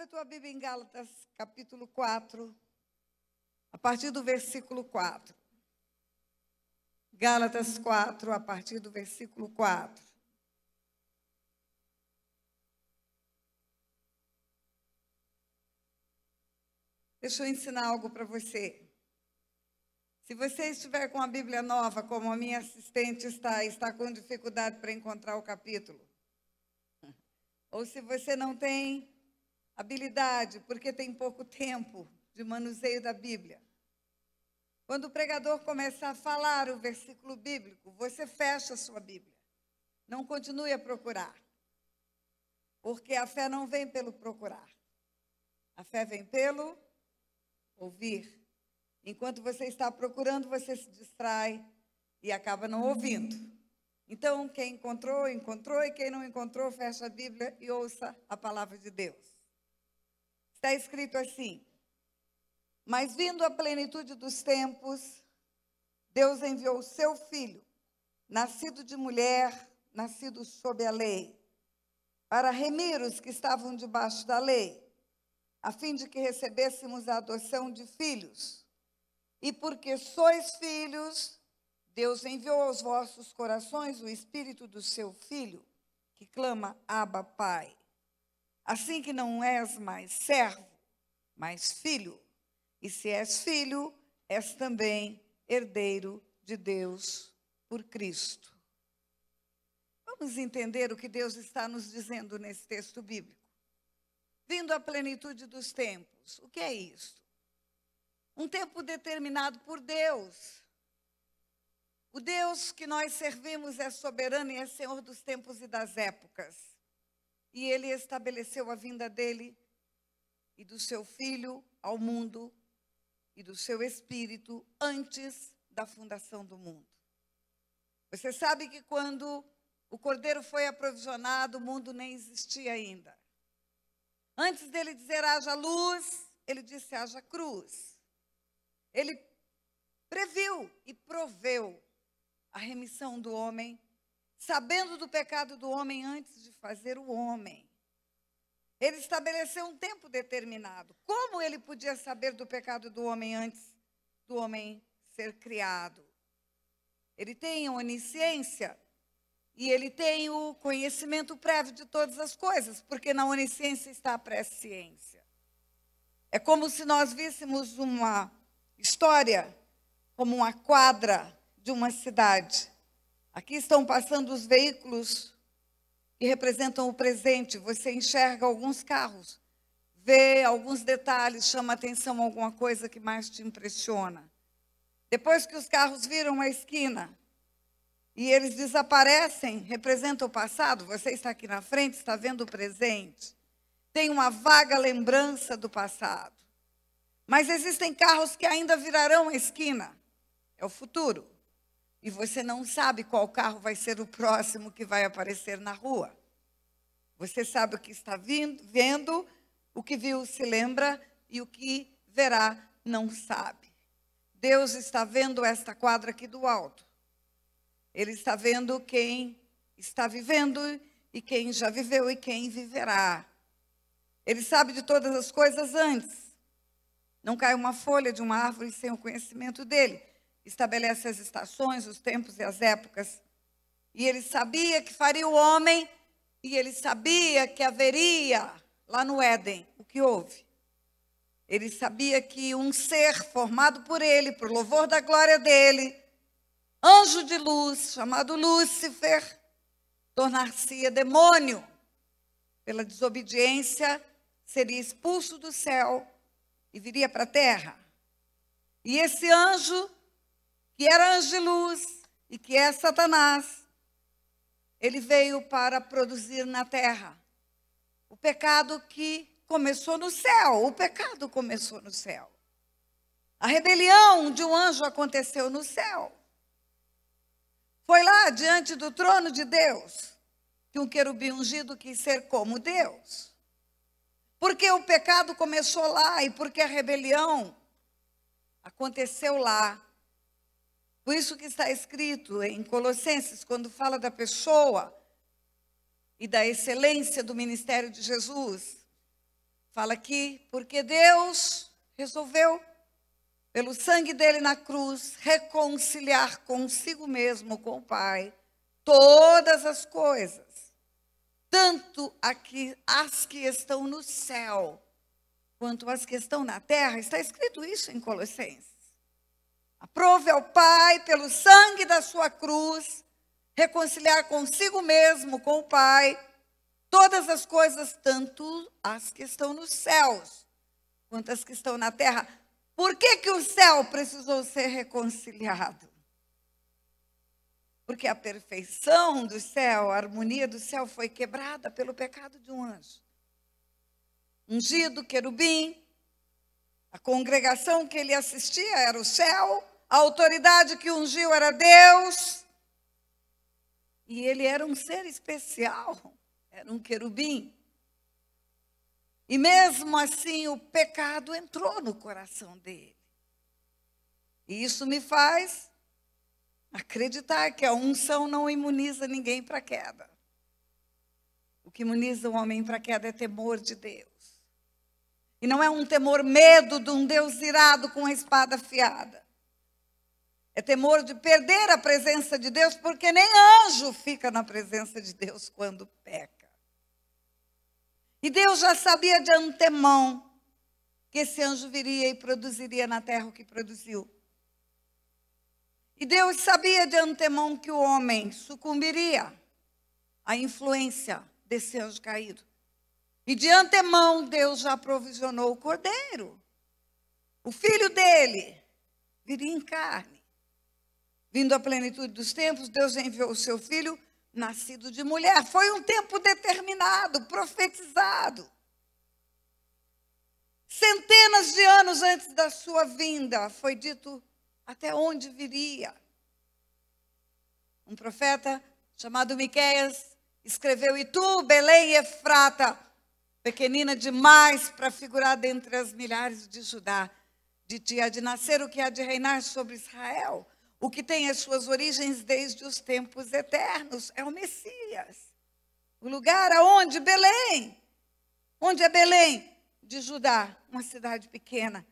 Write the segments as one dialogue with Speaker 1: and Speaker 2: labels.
Speaker 1: Abre a tua Bíblia em Gálatas, capítulo 4, a partir do versículo 4. Gálatas 4, a partir do versículo 4. Deixa eu ensinar algo para você. Se você estiver com a Bíblia nova, como a minha assistente está, está com dificuldade para encontrar o capítulo. Ou se você não tem, habilidade, porque tem pouco tempo de manuseio da Bíblia. Quando o pregador começa a falar o versículo bíblico, você fecha a sua Bíblia. Não continue a procurar. Porque a fé não vem pelo procurar. A fé vem pelo ouvir. Enquanto você está procurando, você se distrai e acaba não ouvindo. Então, quem encontrou, encontrou, e quem não encontrou, fecha a Bíblia e ouça a palavra de Deus. Está escrito assim: Mas vindo a plenitude dos tempos, Deus enviou o seu filho, nascido de mulher, nascido sob a lei, para remir os que estavam debaixo da lei, a fim de que recebêssemos a adoção de filhos. E porque sois filhos, Deus enviou aos vossos corações o espírito do seu filho, que clama: Abba, Pai. Assim que não és mais servo, mas filho. E se és filho, és também herdeiro de Deus por Cristo. Vamos entender o que Deus está nos dizendo nesse texto bíblico. Vindo à plenitude dos tempos, o que é isso? Um tempo determinado por Deus. O Deus que nós servimos é soberano e é Senhor dos tempos e das épocas e ele estabeleceu a vinda dele e do seu filho ao mundo e do seu espírito antes da fundação do mundo. Você sabe que quando o cordeiro foi aprovisionado, o mundo nem existia ainda. Antes dele dizer haja luz, ele disse haja cruz. Ele previu e proveu a remissão do homem sabendo do pecado do homem antes de fazer o homem. Ele estabeleceu um tempo determinado. Como ele podia saber do pecado do homem antes do homem ser criado? Ele tem a onisciência e ele tem o conhecimento prévio de todas as coisas, porque na onisciência está a presciência. É como se nós víssemos uma história como uma quadra de uma cidade Aqui estão passando os veículos que representam o presente. Você enxerga alguns carros, vê alguns detalhes, chama atenção alguma coisa que mais te impressiona. Depois que os carros viram a esquina e eles desaparecem, representa o passado. Você está aqui na frente, está vendo o presente. Tem uma vaga lembrança do passado. Mas existem carros que ainda virarão a esquina. É o futuro. E você não sabe qual carro vai ser o próximo que vai aparecer na rua. Você sabe o que está vindo, vendo, o que viu se lembra e o que verá não sabe. Deus está vendo esta quadra aqui do alto. Ele está vendo quem está vivendo e quem já viveu e quem viverá. Ele sabe de todas as coisas antes. Não cai uma folha de uma árvore sem o conhecimento dele estabelece as estações, os tempos e as épocas. E ele sabia que faria o homem, e ele sabia que haveria lá no Éden o que houve. Ele sabia que um ser formado por ele, por louvor da glória dele, anjo de luz, chamado Lúcifer, tornar-se-ia demônio. Pela desobediência, seria expulso do céu e viria para a terra. E esse anjo que era anjo de luz e que é Satanás. Ele veio para produzir na terra o pecado que começou no céu. O pecado começou no céu. A rebelião de um anjo aconteceu no céu. Foi lá diante do trono de Deus que um querubim ungido quis ser como Deus. Porque o pecado começou lá e porque a rebelião aconteceu lá. Por isso que está escrito em Colossenses, quando fala da pessoa e da excelência do ministério de Jesus, fala aqui, porque Deus resolveu, pelo sangue dele na cruz, reconciliar consigo mesmo, com o Pai, todas as coisas, tanto aqui, as que estão no céu, quanto as que estão na terra. Está escrito isso em Colossenses. Aprove ao Pai, pelo sangue da sua cruz, reconciliar consigo mesmo, com o Pai, todas as coisas, tanto as que estão nos céus, quanto as que estão na terra. Por que, que o céu precisou ser reconciliado? Porque a perfeição do céu, a harmonia do céu foi quebrada pelo pecado de um anjo. Ungido, querubim, a congregação que ele assistia era o céu, a autoridade que ungiu era Deus, e ele era um ser especial, era um querubim. E mesmo assim, o pecado entrou no coração dele. E isso me faz acreditar que a unção não imuniza ninguém para a queda. O que imuniza o homem para a queda é temor de Deus. E não é um temor medo de um Deus irado com a espada afiada. É temor de perder a presença de Deus, porque nem anjo fica na presença de Deus quando peca. E Deus já sabia de antemão que esse anjo viria e produziria na terra o que produziu. E Deus sabia de antemão que o homem sucumbiria à influência desse anjo caído. E de antemão, Deus já provisionou o cordeiro. O filho dele viria em carne Vindo à plenitude dos tempos, Deus enviou o seu filho, nascido de mulher. Foi um tempo determinado, profetizado. Centenas de anos antes da sua vinda, foi dito até onde viria. Um profeta chamado Miqueias escreveu: E tu, Belém Efrata, pequenina demais para figurar dentre as milhares de Judá, de ti há de nascer o que há de reinar sobre Israel o que tem as suas origens desde os tempos eternos, é o Messias. O lugar aonde? Belém. Onde é Belém? De Judá, uma cidade pequena.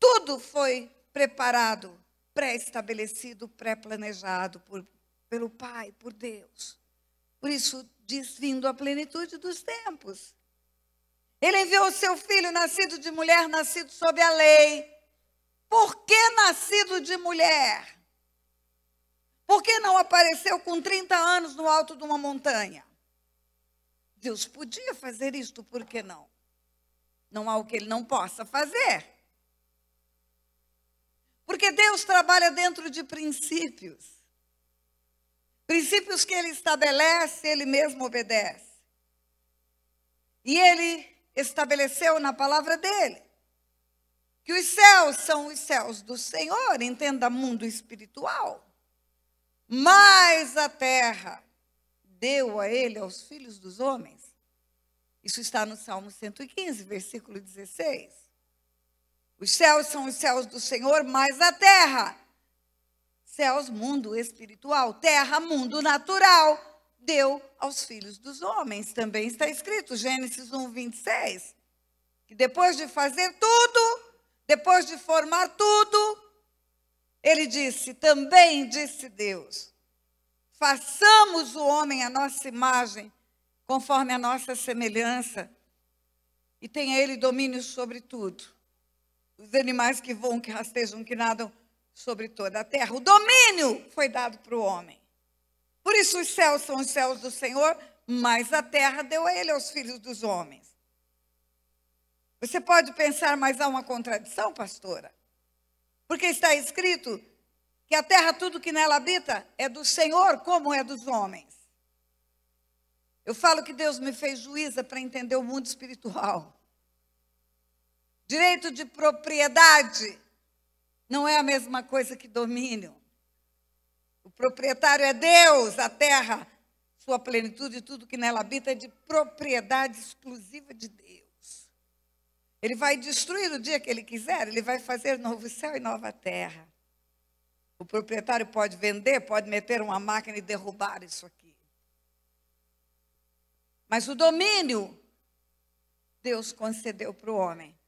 Speaker 1: Tudo foi preparado, pré-estabelecido, pré-planejado pelo Pai, por Deus. Por isso, diz vindo a plenitude dos tempos. Ele enviou o seu filho, nascido de mulher, nascido sob a lei por que nascido de mulher? Por que não apareceu com 30 anos no alto de uma montanha? Deus podia fazer isto, por que não? Não há o que ele não possa fazer. Porque Deus trabalha dentro de princípios. Princípios que ele estabelece, ele mesmo obedece. E ele estabeleceu na palavra dele que os céus são os céus do Senhor, entenda mundo espiritual, mas a terra deu a ele aos filhos dos homens. Isso está no Salmo 115, versículo 16. Os céus são os céus do Senhor, mas a terra, céus, mundo espiritual, terra, mundo natural, deu aos filhos dos homens. Também está escrito, Gênesis 1, 26, que depois de fazer tudo, depois de formar tudo, ele disse: Também disse Deus, façamos o homem à nossa imagem, conforme a nossa semelhança, e tenha ele domínio sobre tudo. Os animais que voam, que rastejam, que nadam sobre toda a terra. O domínio foi dado para o homem. Por isso os céus são os céus do Senhor, mas a terra deu a ele aos filhos dos homens. Você pode pensar, mas há uma contradição, pastora? Porque está escrito que a terra, tudo que nela habita, é do Senhor como é dos homens. Eu falo que Deus me fez juíza para entender o mundo espiritual. Direito de propriedade não é a mesma coisa que domínio. O proprietário é Deus, a terra, sua plenitude e tudo que nela habita é de propriedade exclusiva de Deus. Ele vai destruir o dia que ele quiser, ele vai fazer novo céu e nova terra. O proprietário pode vender, pode meter uma máquina e derrubar isso aqui. Mas o domínio, Deus concedeu para o homem.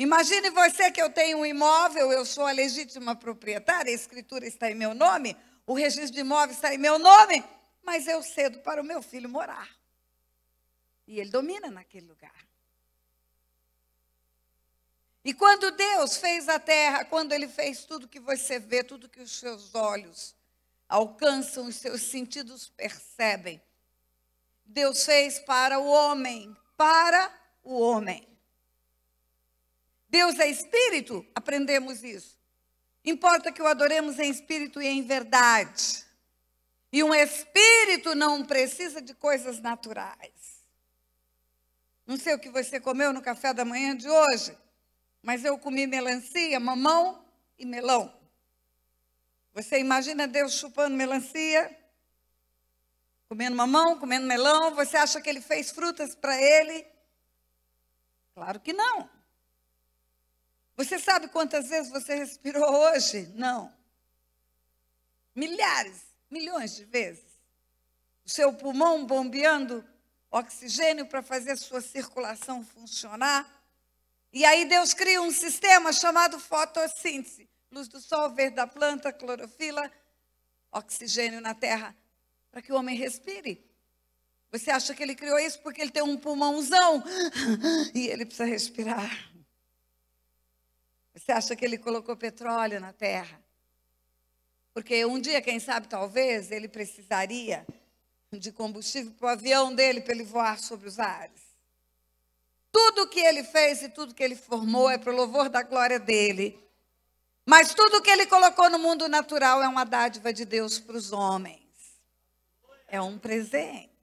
Speaker 1: Imagine você que eu tenho um imóvel, eu sou a legítima proprietária, a escritura está em meu nome, o registro de imóvel está em meu nome, mas eu cedo para o meu filho morar. E ele domina naquele lugar. E quando Deus fez a terra, quando Ele fez tudo que você vê, tudo que os seus olhos alcançam, os seus sentidos percebem, Deus fez para o homem, para o homem. Deus é espírito, aprendemos isso. Importa que o adoremos em espírito e em verdade. E um espírito não precisa de coisas naturais. Não sei o que você comeu no café da manhã de hoje, mas eu comi melancia, mamão e melão. Você imagina Deus chupando melancia, comendo mamão, comendo melão? Você acha que ele fez frutas para ele? Claro que não. Você sabe quantas vezes você respirou hoje? Não. Milhares, milhões de vezes. O seu pulmão bombeando oxigênio para fazer a sua circulação funcionar e aí Deus cria um sistema chamado fotossíntese. Luz do sol, verde da planta, clorofila, oxigênio na terra, para que o homem respire. Você acha que ele criou isso porque ele tem um pulmãozão e ele precisa respirar? Você acha que ele colocou petróleo na terra? Porque um dia, quem sabe, talvez, ele precisaria de combustível para o avião dele para ele voar sobre os ares. Tudo que ele fez e tudo que ele formou é para o louvor da glória dele. Mas tudo que ele colocou no mundo natural é uma dádiva de Deus para os homens. É um presente.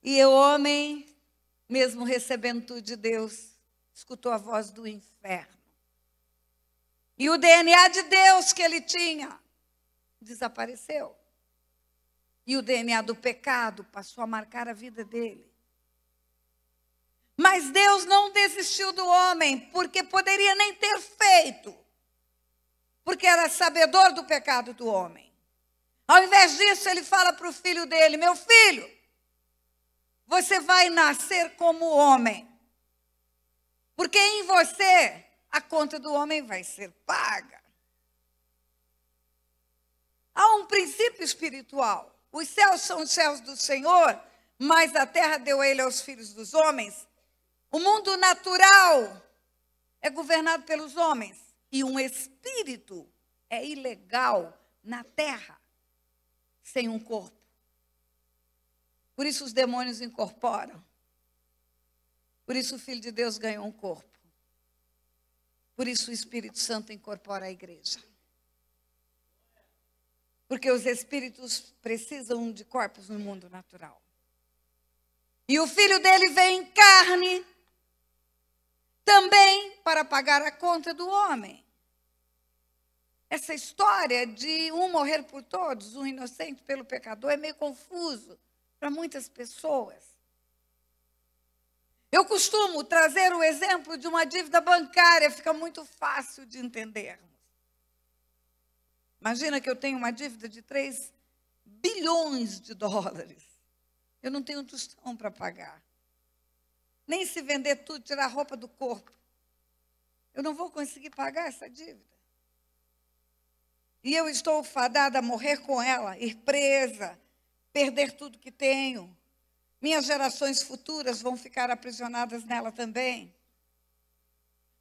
Speaker 1: E o homem, mesmo recebendo tudo de Deus, escutou a voz do inferno. E o DNA de Deus que ele tinha desapareceu. E o DNA do pecado passou a marcar a vida dele. Mas Deus não desistiu do homem, porque poderia nem ter feito, porque era sabedor do pecado do homem. Ao invés disso, ele fala para o filho dele: Meu filho, você vai nascer como homem, porque em você a conta do homem vai ser paga. Há um princípio espiritual. Os céus são os céus do Senhor, mas a terra deu a ele aos filhos dos homens. O mundo natural é governado pelos homens e um espírito é ilegal na terra sem um corpo. Por isso os demônios incorporam. Por isso o filho de Deus ganhou um corpo. Por isso o Espírito Santo incorpora a igreja. Porque os espíritos precisam de corpos no mundo natural. E o filho dele vem em carne também para pagar a conta do homem. Essa história de um morrer por todos, um inocente pelo pecador, é meio confuso para muitas pessoas. Eu costumo trazer o exemplo de uma dívida bancária, fica muito fácil de entender. Imagina que eu tenho uma dívida de 3 bilhões de dólares. Eu não tenho um tostão para pagar. Nem se vender tudo, tirar a roupa do corpo. Eu não vou conseguir pagar essa dívida. E eu estou fadada a morrer com ela, ir presa, perder tudo que tenho. Minhas gerações futuras vão ficar aprisionadas nela também.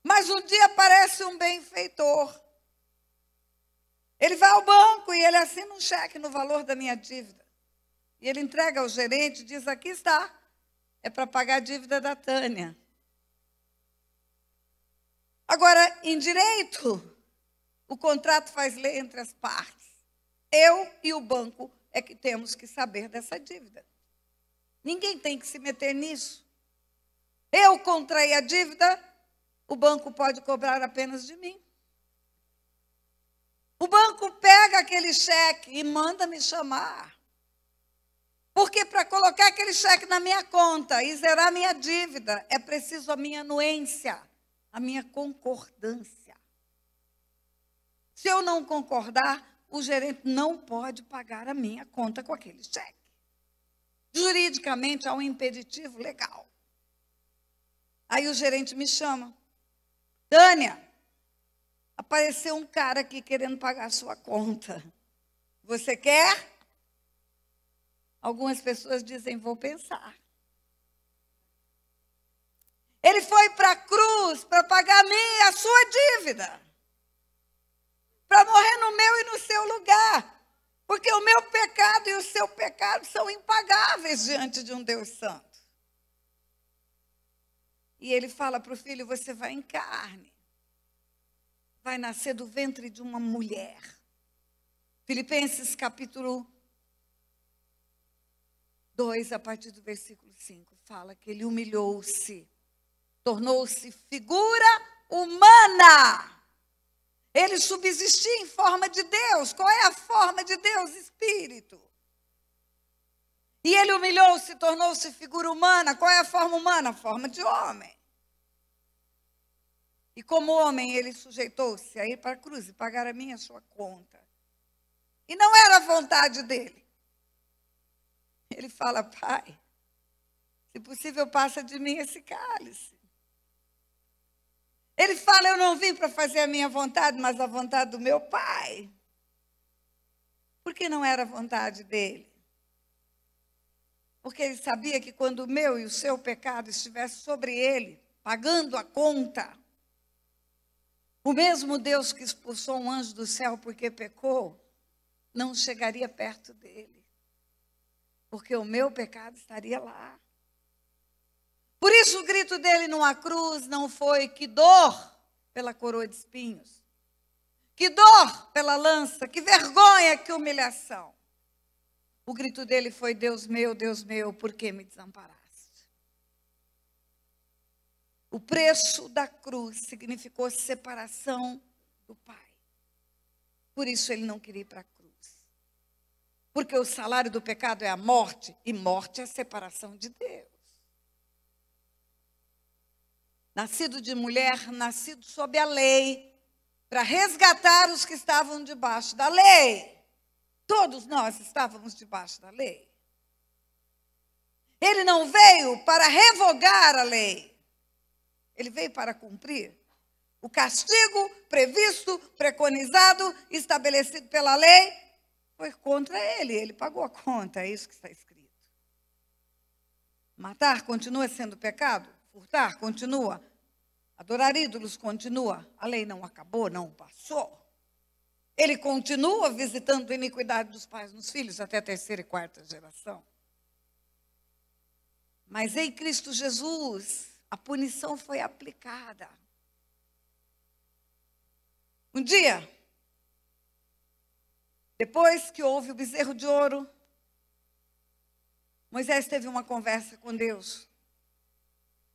Speaker 1: Mas um dia aparece um benfeitor ele vai ao banco e ele assina um cheque no valor da minha dívida. E ele entrega ao gerente e diz: aqui está. É para pagar a dívida da Tânia. Agora, em direito, o contrato faz lei entre as partes. Eu e o banco é que temos que saber dessa dívida. Ninguém tem que se meter nisso. Eu contraí a dívida, o banco pode cobrar apenas de mim. O banco pega aquele cheque e manda me chamar. Porque para colocar aquele cheque na minha conta e zerar minha dívida, é preciso a minha anuência, a minha concordância. Se eu não concordar, o gerente não pode pagar a minha conta com aquele cheque. Juridicamente há um impeditivo legal. Aí o gerente me chama. Tânia, Apareceu um cara aqui querendo pagar a sua conta. Você quer? Algumas pessoas dizem, vou pensar. Ele foi para a cruz para pagar a minha e a sua dívida. Para morrer no meu e no seu lugar. Porque o meu pecado e o seu pecado são impagáveis diante de um Deus Santo. E ele fala para o filho: Você vai em carne vai nascer do ventre de uma mulher. Filipenses capítulo 2, a partir do versículo 5, fala que ele humilhou-se, tornou-se figura humana. Ele subsistia em forma de Deus. Qual é a forma de Deus? Espírito. E ele humilhou-se, tornou-se figura humana. Qual é a forma humana? A forma de homem. E como homem, ele sujeitou-se a ir para a cruz e pagar a minha sua conta. E não era a vontade dele. Ele fala, Pai, se possível, passa de mim esse cálice. Ele fala, eu não vim para fazer a minha vontade, mas a vontade do meu Pai. Porque não era a vontade dele. Porque ele sabia que quando o meu e o seu pecado estivesse sobre ele, pagando a conta, o mesmo Deus que expulsou um anjo do céu porque pecou, não chegaria perto dele, porque o meu pecado estaria lá. Por isso o grito dele numa cruz não foi que dor pela coroa de espinhos, que dor pela lança, que vergonha, que humilhação. O grito dele foi: Deus meu, Deus meu, por que me desamparar? O preço da cruz significou separação do Pai. Por isso ele não queria ir para a cruz. Porque o salário do pecado é a morte, e morte é a separação de Deus. Nascido de mulher, nascido sob a lei, para resgatar os que estavam debaixo da lei. Todos nós estávamos debaixo da lei. Ele não veio para revogar a lei. Ele veio para cumprir o castigo previsto, preconizado, estabelecido pela lei, foi contra ele. Ele pagou a conta, é isso que está escrito. Matar continua sendo pecado? Furtar continua. Adorar ídolos continua. A lei não acabou, não passou. Ele continua visitando a iniquidade dos pais nos filhos até a terceira e quarta geração. Mas em Cristo Jesus, a punição foi aplicada. Um dia, depois que houve o bezerro de ouro, Moisés teve uma conversa com Deus.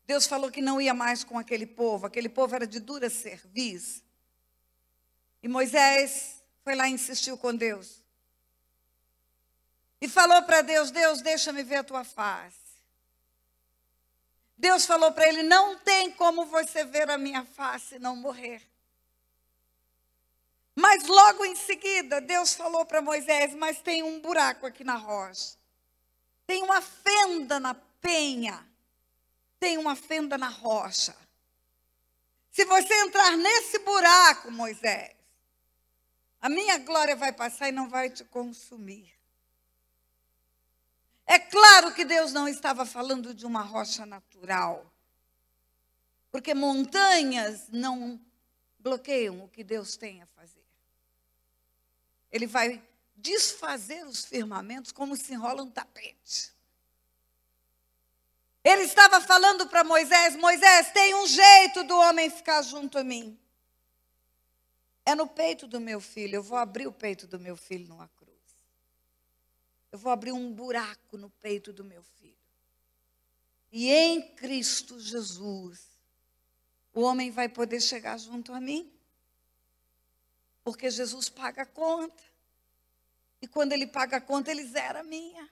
Speaker 1: Deus falou que não ia mais com aquele povo, aquele povo era de dura cerviz. E Moisés foi lá e insistiu com Deus. E falou para Deus: Deus, deixa-me ver a tua face. Deus falou para ele: Não tem como você ver a minha face e não morrer. Mas logo em seguida, Deus falou para Moisés: Mas tem um buraco aqui na rocha, tem uma fenda na penha, tem uma fenda na rocha. Se você entrar nesse buraco, Moisés, a minha glória vai passar e não vai te consumir. É claro que Deus não estava falando de uma rocha natural, porque montanhas não bloqueiam o que Deus tem a fazer. Ele vai desfazer os firmamentos como se enrola um tapete. Ele estava falando para Moisés: Moisés, tem um jeito do homem ficar junto a mim. É no peito do meu filho, eu vou abrir o peito do meu filho numa eu vou abrir um buraco no peito do meu filho. E em Cristo Jesus, o homem vai poder chegar junto a mim. Porque Jesus paga a conta. E quando ele paga a conta, ele zera a minha.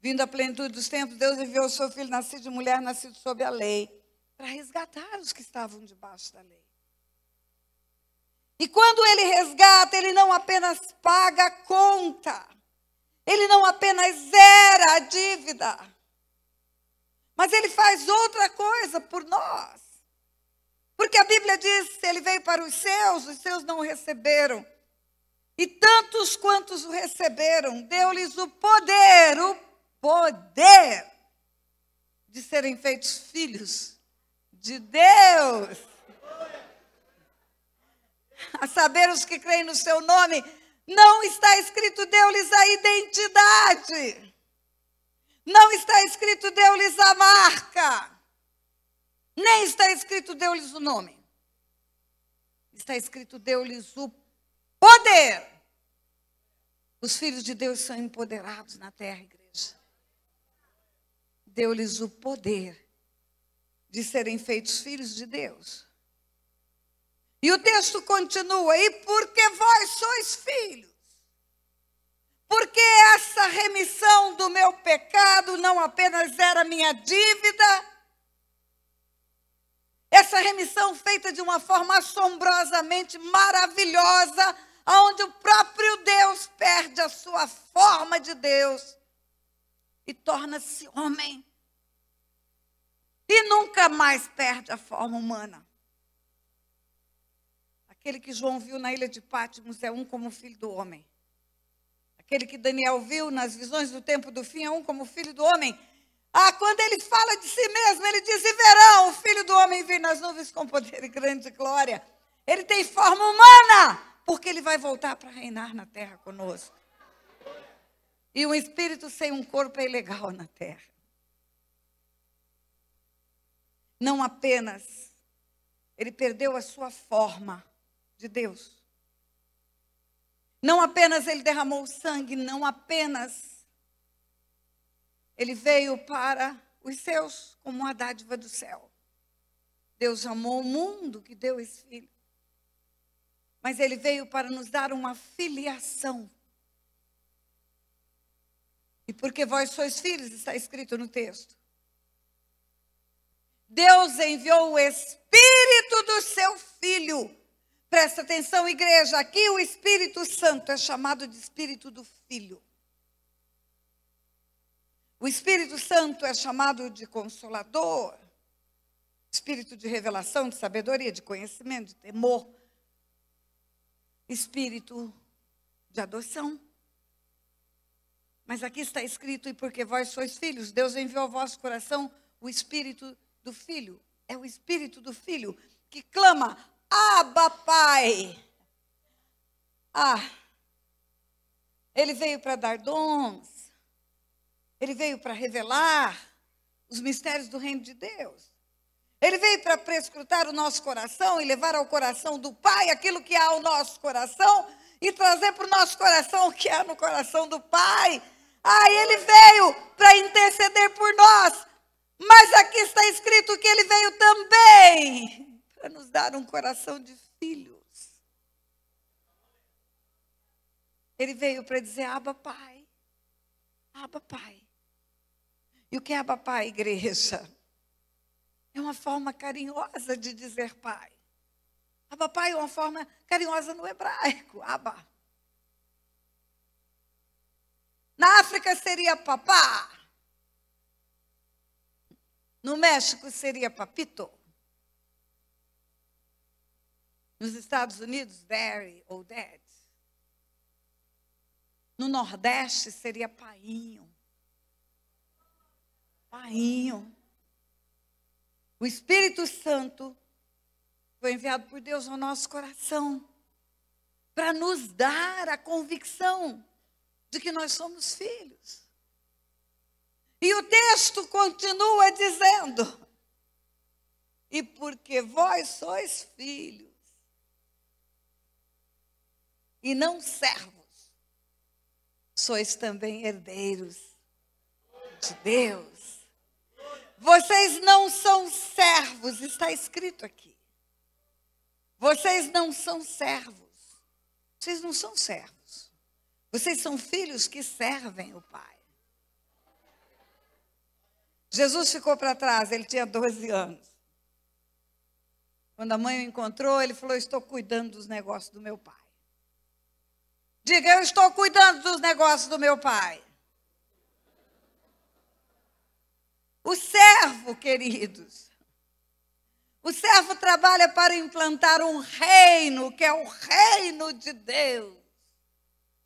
Speaker 1: Vindo à plenitude dos tempos, Deus enviou o seu filho nascido de mulher, nascido sob a lei, para resgatar os que estavam debaixo da lei. E quando ele resgata, ele não apenas paga a conta, ele não apenas zera a dívida, mas ele faz outra coisa por nós. Porque a Bíblia diz: ele veio para os seus, os seus não o receberam. E tantos quantos o receberam, deu-lhes o poder, o poder de serem feitos filhos de Deus. a saber os que creem no seu nome, não está escrito deu-lhes a identidade. Não está escrito deu-lhes a marca. Nem está escrito deu-lhes o nome. Está escrito deu-lhes o poder. Os filhos de Deus são empoderados na terra, igreja. Deu-lhes o poder de serem feitos filhos de Deus. E o texto continua: E porque vós sois filhos, porque essa remissão do meu pecado não apenas era minha dívida, essa remissão feita de uma forma assombrosamente maravilhosa, onde o próprio Deus perde a sua forma de Deus e torna-se homem. E nunca mais perde a forma humana. Aquele que João viu na ilha de Pátimos é um como filho do homem. Aquele que Daniel viu nas visões do tempo do fim é um como filho do homem. Ah, quando ele fala de si mesmo, ele diz: E verão, o filho do homem vir nas nuvens com poder e grande glória. Ele tem forma humana, porque ele vai voltar para reinar na terra conosco. E um espírito sem um corpo é ilegal na terra. Não apenas ele perdeu a sua forma, de Deus. Não apenas ele derramou o sangue, não apenas ele veio para os seus como uma dádiva do céu. Deus amou o mundo que deu esse filho. Mas ele veio para nos dar uma filiação. E porque vós sois filhos, está escrito no texto. Deus enviou o Espírito do seu Filho Presta atenção, igreja, aqui o Espírito Santo é chamado de Espírito do Filho. O Espírito Santo é chamado de Consolador, Espírito de revelação, de sabedoria, de conhecimento, de temor, Espírito de adoção. Mas aqui está escrito: e porque vós sois filhos, Deus enviou ao vosso coração o Espírito do Filho. É o Espírito do Filho que clama: Aba, ah, Pai. Ah, ele veio para dar dons, ele veio para revelar os mistérios do reino de Deus. Ele veio para prescrutar o nosso coração e levar ao coração do Pai aquilo que há ao nosso coração e trazer para o nosso coração o que há no coração do Pai. Ah, ele veio para interceder por nós, mas aqui está escrito que ele veio também para nos dar um coração de filhos. Ele veio para dizer: Abba, Pai. Abba, Pai. E o que é Abba, Pai, igreja? É uma forma carinhosa de dizer Pai. Abba, Pai é uma forma carinhosa no hebraico. Abba. Na África seria papá. No México seria papito. Nos Estados Unidos, Barry ou dad. No Nordeste seria painho. Painho. O Espírito Santo foi enviado por Deus ao nosso coração para nos dar a convicção de que nós somos filhos. E o texto continua dizendo: E porque vós sois filhos, e não servos. Sois também herdeiros de Deus. Vocês não são servos, está escrito aqui. Vocês não são servos. Vocês não são servos. Vocês são filhos que servem o Pai. Jesus ficou para trás, ele tinha 12 anos. Quando a mãe o encontrou, ele falou: Estou cuidando dos negócios do meu pai. Diga, eu estou cuidando dos negócios do meu pai. O servo, queridos, o servo trabalha para implantar um reino, que é o reino de Deus,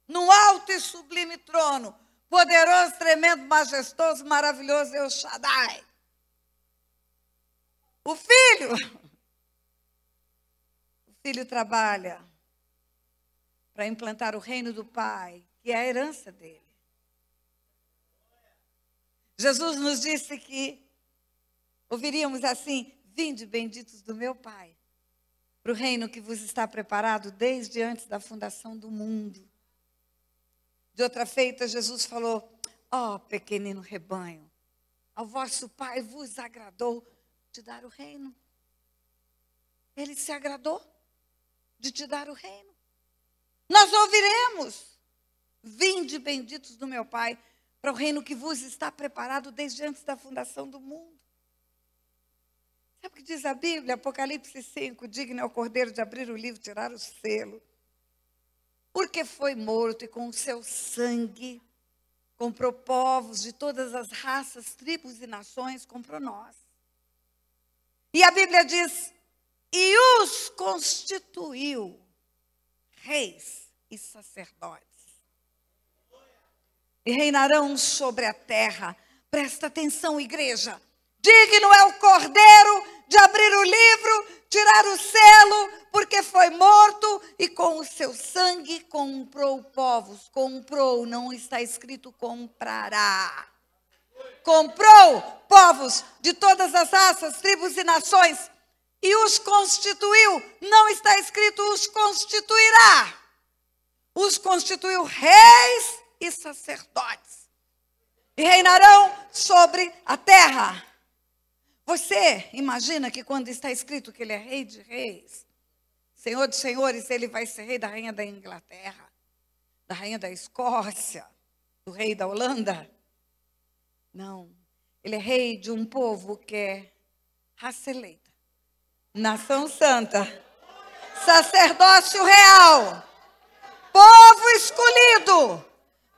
Speaker 1: no alto e sublime trono, poderoso, tremendo, majestoso, maravilhoso, o Shaddai. O filho, o filho trabalha para implantar o reino do Pai, que é a herança dele. Jesus nos disse que ouviríamos assim: Vinde, benditos do meu Pai, para o reino que vos está preparado desde antes da fundação do mundo. De outra feita, Jesus falou: Ó oh, pequenino rebanho, ao vosso Pai vos agradou te dar o reino. Ele se agradou de te dar o reino. Nós ouviremos. Vinde benditos do meu Pai para o reino que vos está preparado desde antes da fundação do mundo. Sabe o que diz a Bíblia? Apocalipse 5: Digno é o cordeiro de abrir o livro, tirar o selo. Porque foi morto e com o seu sangue comprou povos de todas as raças, tribos e nações, comprou nós. E a Bíblia diz: e os constituiu reis e sacerdotes. E reinarão sobre a terra. Presta atenção, igreja. Digno é o cordeiro de abrir o livro, tirar o selo, porque foi morto e com o seu sangue comprou povos. Comprou, não está escrito comprará. Comprou povos de todas as raças, tribos e nações e os constituiu. Não está escrito os constituirá. Os constituiu reis e sacerdotes. E reinarão sobre a terra. Você imagina que quando está escrito que ele é rei de reis, senhor de senhores, ele vai ser rei da rainha da Inglaterra, da rainha da Escócia, do rei da Holanda? Não. Ele é rei de um povo que é raça nação santa, sacerdócio real, povo escolhido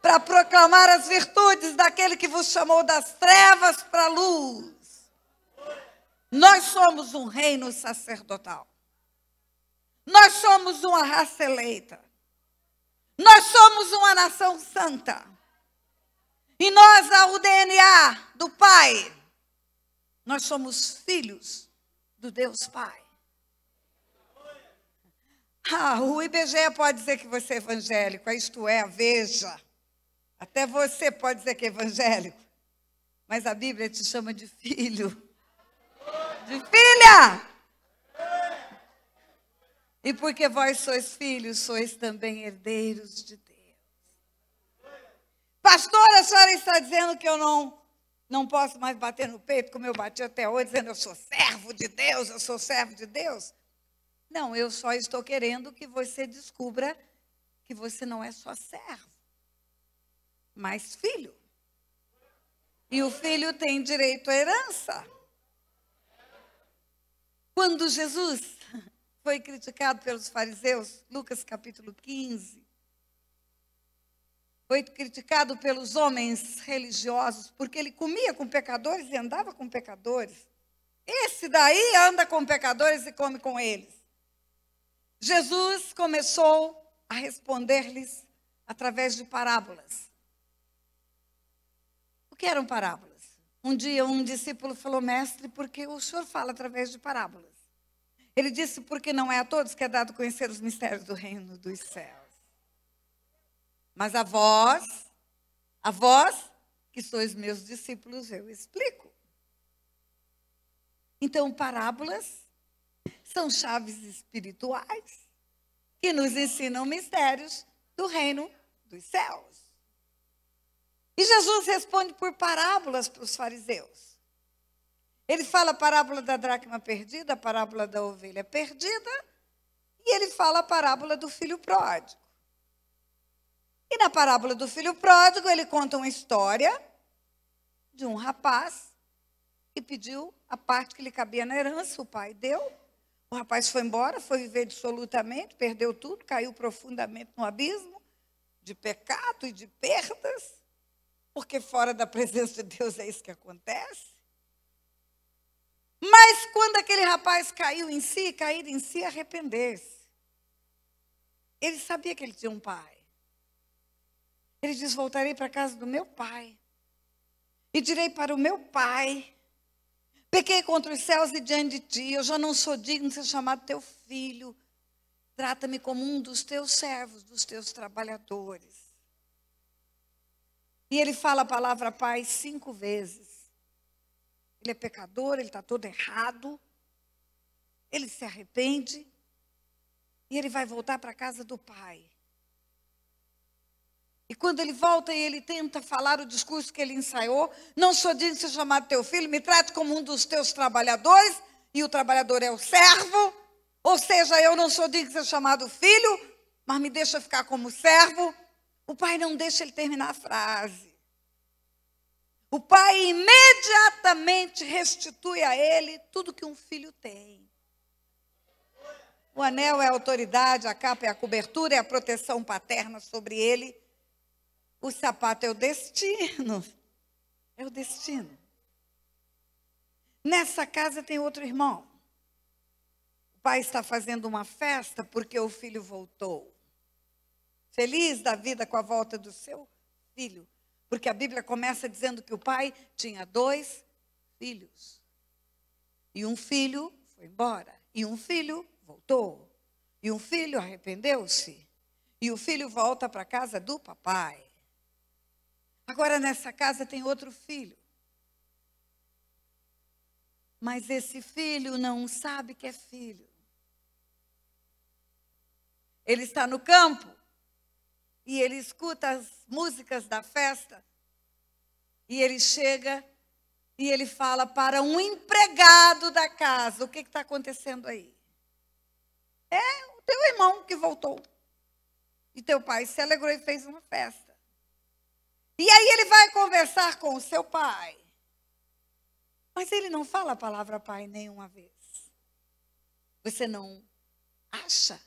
Speaker 1: para proclamar as virtudes daquele que vos chamou das trevas para a luz. Nós somos um reino sacerdotal. Nós somos uma raça eleita. Nós somos uma nação santa. E nós há o DNA do Pai. Nós somos filhos do Deus Pai. Ah, o IBGE pode dizer que você é evangélico, é isto é, veja. Até você pode dizer que é evangélico, mas a Bíblia te chama de filho. De filha! E porque vós sois filhos, sois também herdeiros de Deus. Pastora, a senhora está dizendo que eu não não posso mais bater no peito como eu bati até hoje, dizendo eu sou servo de Deus, eu sou servo de Deus. Não, eu só estou querendo que você descubra que você não é só servo, mas filho. E o filho tem direito à herança. Quando Jesus foi criticado pelos fariseus, Lucas capítulo 15, foi criticado pelos homens religiosos porque ele comia com pecadores e andava com pecadores. Esse daí anda com pecadores e come com eles. Jesus começou a responder-lhes através de parábolas. O que eram parábolas? Um dia um discípulo falou, mestre, porque o senhor fala através de parábolas? Ele disse, porque não é a todos que é dado conhecer os mistérios do reino dos céus. Mas a vós, a vós que sois meus discípulos, eu explico. Então, parábolas são chaves espirituais que nos ensinam mistérios do reino dos céus. E Jesus responde por parábolas para os fariseus. Ele fala a parábola da dracma perdida, a parábola da ovelha perdida, e ele fala a parábola do filho pródigo. E na parábola do filho pródigo, ele conta uma história de um rapaz que pediu a parte que lhe cabia na herança, o pai deu. O rapaz foi embora, foi viver dissolutamente, perdeu tudo, caiu profundamente no abismo de pecado e de perdas, porque fora da presença de Deus é isso que acontece. Mas quando aquele rapaz caiu em si, cair em si, arrepender-se. Ele sabia que ele tinha um pai. Ele diz: Voltarei para a casa do meu pai. E direi para o meu pai: Pequei contra os céus e diante de ti. Eu já não sou digno de ser chamado teu filho. Trata-me como um dos teus servos, dos teus trabalhadores. E ele fala a palavra pai cinco vezes. Ele é pecador, ele está todo errado. Ele se arrepende. E ele vai voltar para a casa do pai. E quando ele volta e ele tenta falar o discurso que ele ensaiou, não sou digno de ser chamado teu filho, me trate como um dos teus trabalhadores, e o trabalhador é o servo, ou seja, eu não sou digno de ser chamado filho, mas me deixa ficar como servo. O pai não deixa ele terminar a frase. O pai imediatamente restitui a ele tudo que um filho tem. O anel é a autoridade, a capa é a cobertura, é a proteção paterna sobre ele. O sapato é o destino. É o destino. Nessa casa tem outro irmão. O pai está fazendo uma festa porque o filho voltou. Feliz da vida com a volta do seu filho. Porque a Bíblia começa dizendo que o pai tinha dois filhos. E um filho foi embora. E um filho voltou. E um filho arrependeu-se. E o filho volta para a casa do papai. Agora nessa casa tem outro filho. Mas esse filho não sabe que é filho. Ele está no campo e ele escuta as músicas da festa. E ele chega e ele fala para um empregado da casa: O que está acontecendo aí? É o teu irmão que voltou. E teu pai se alegrou e fez uma festa. E aí ele vai conversar com o seu pai. Mas ele não fala a palavra pai nenhuma vez. Você não acha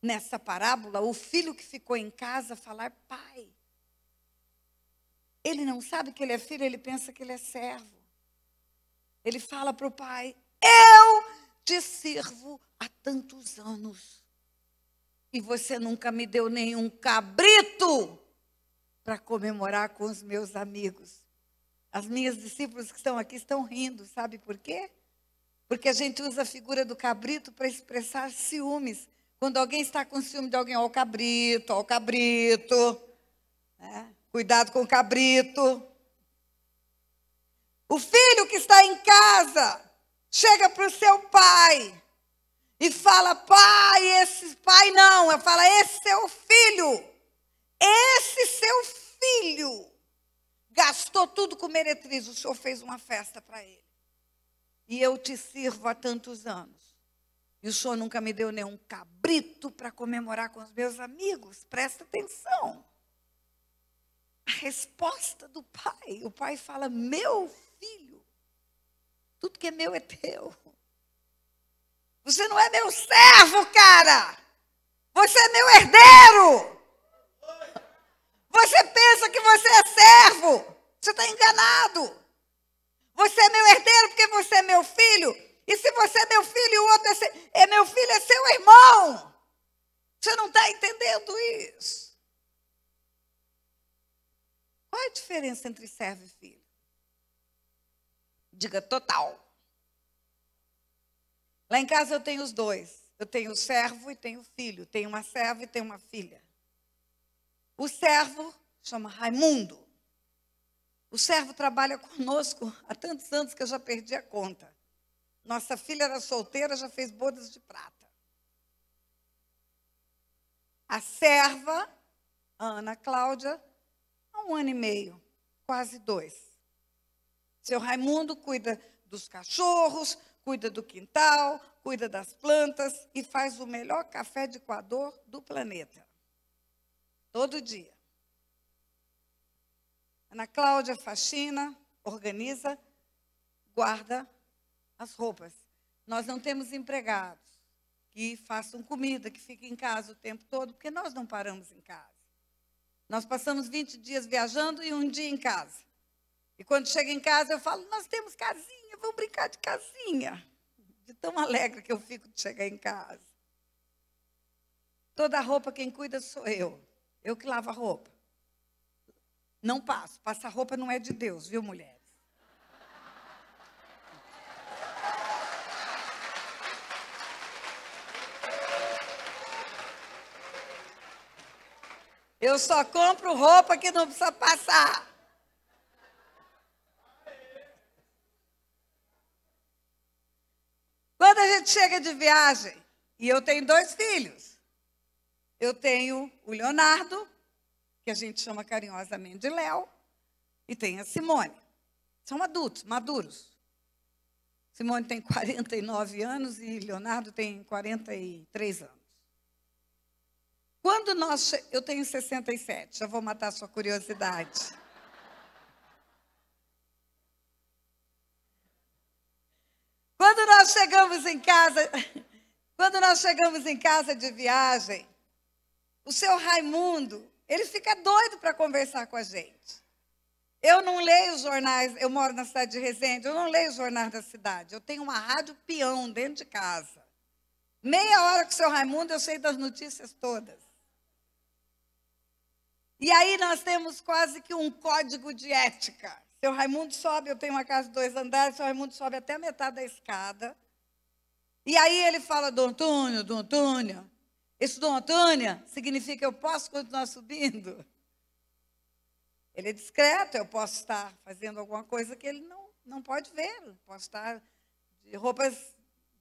Speaker 1: nessa parábola o filho que ficou em casa falar pai? Ele não sabe que ele é filho, ele pensa que ele é servo. Ele fala para o pai: Eu te sirvo há tantos anos. E você nunca me deu nenhum cabrito para comemorar com os meus amigos. As minhas discípulas que estão aqui estão rindo, sabe por quê? Porque a gente usa a figura do cabrito para expressar ciúmes. Quando alguém está com ciúme de alguém, ó o cabrito, ó o cabrito. Né? Cuidado com o cabrito. O filho que está em casa chega para o seu pai e fala: Pai, esse pai não, fala: Esse é o filho esse seu filho gastou tudo com meretriz, o senhor fez uma festa para ele. E eu te sirvo há tantos anos. E o senhor nunca me deu nenhum cabrito para comemorar com os meus amigos. Presta atenção. A resposta do pai: o pai fala, meu filho, tudo que é meu é teu. Você não é meu servo, cara. Você é meu herdeiro. Você pensa que você é servo. Você está enganado. Você é meu herdeiro porque você é meu filho. E se você é meu filho e o outro é, seu, é meu filho, é seu irmão. Você não está entendendo isso. Qual é a diferença entre servo e filho? Diga total. Lá em casa eu tenho os dois. Eu tenho o servo e tenho o filho. Tenho uma serva e tenho uma filha. O servo chama Raimundo. O servo trabalha conosco há tantos anos que eu já perdi a conta. Nossa filha era solteira, já fez bodas de prata. A serva, Ana Cláudia, há um ano e meio, quase dois. Seu Raimundo cuida dos cachorros, cuida do quintal, cuida das plantas e faz o melhor café de Equador do planeta. Todo dia. Ana Cláudia faxina, organiza, guarda as roupas. Nós não temos empregados que façam comida, que fiquem em casa o tempo todo, porque nós não paramos em casa. Nós passamos 20 dias viajando e um dia em casa. E quando chega em casa, eu falo: Nós temos casinha, vamos brincar de casinha. De tão alegre que eu fico de chegar em casa. Toda a roupa quem cuida sou eu. Eu que lavo a roupa. Não passo. Passar roupa não é de Deus, viu, mulheres? Eu só compro roupa que não precisa passar. Quando a gente chega de viagem, e eu tenho dois filhos, eu tenho o Leonardo, que a gente chama carinhosamente de Léo, e tem a Simone. São adultos, maduros. Simone tem 49 anos e Leonardo tem 43 anos. Quando nós. Eu tenho 67, já vou matar sua curiosidade. Quando nós chegamos em casa, quando nós chegamos em casa de viagem, o seu Raimundo, ele fica doido para conversar com a gente. Eu não leio os jornais, eu moro na cidade de Resende, eu não leio os jornais da cidade. Eu tenho uma rádio peão dentro de casa. Meia hora com o seu Raimundo, eu sei das notícias todas. E aí nós temos quase que um código de ética. Seu Raimundo sobe, eu tenho uma casa de dois andares, seu Raimundo sobe até a metade da escada. E aí ele fala, do Antônio, do Antônio, esse Dom Antônia significa eu posso continuar subindo. Ele é discreto, eu posso estar fazendo alguma coisa que ele não, não pode ver. Eu posso estar de roupas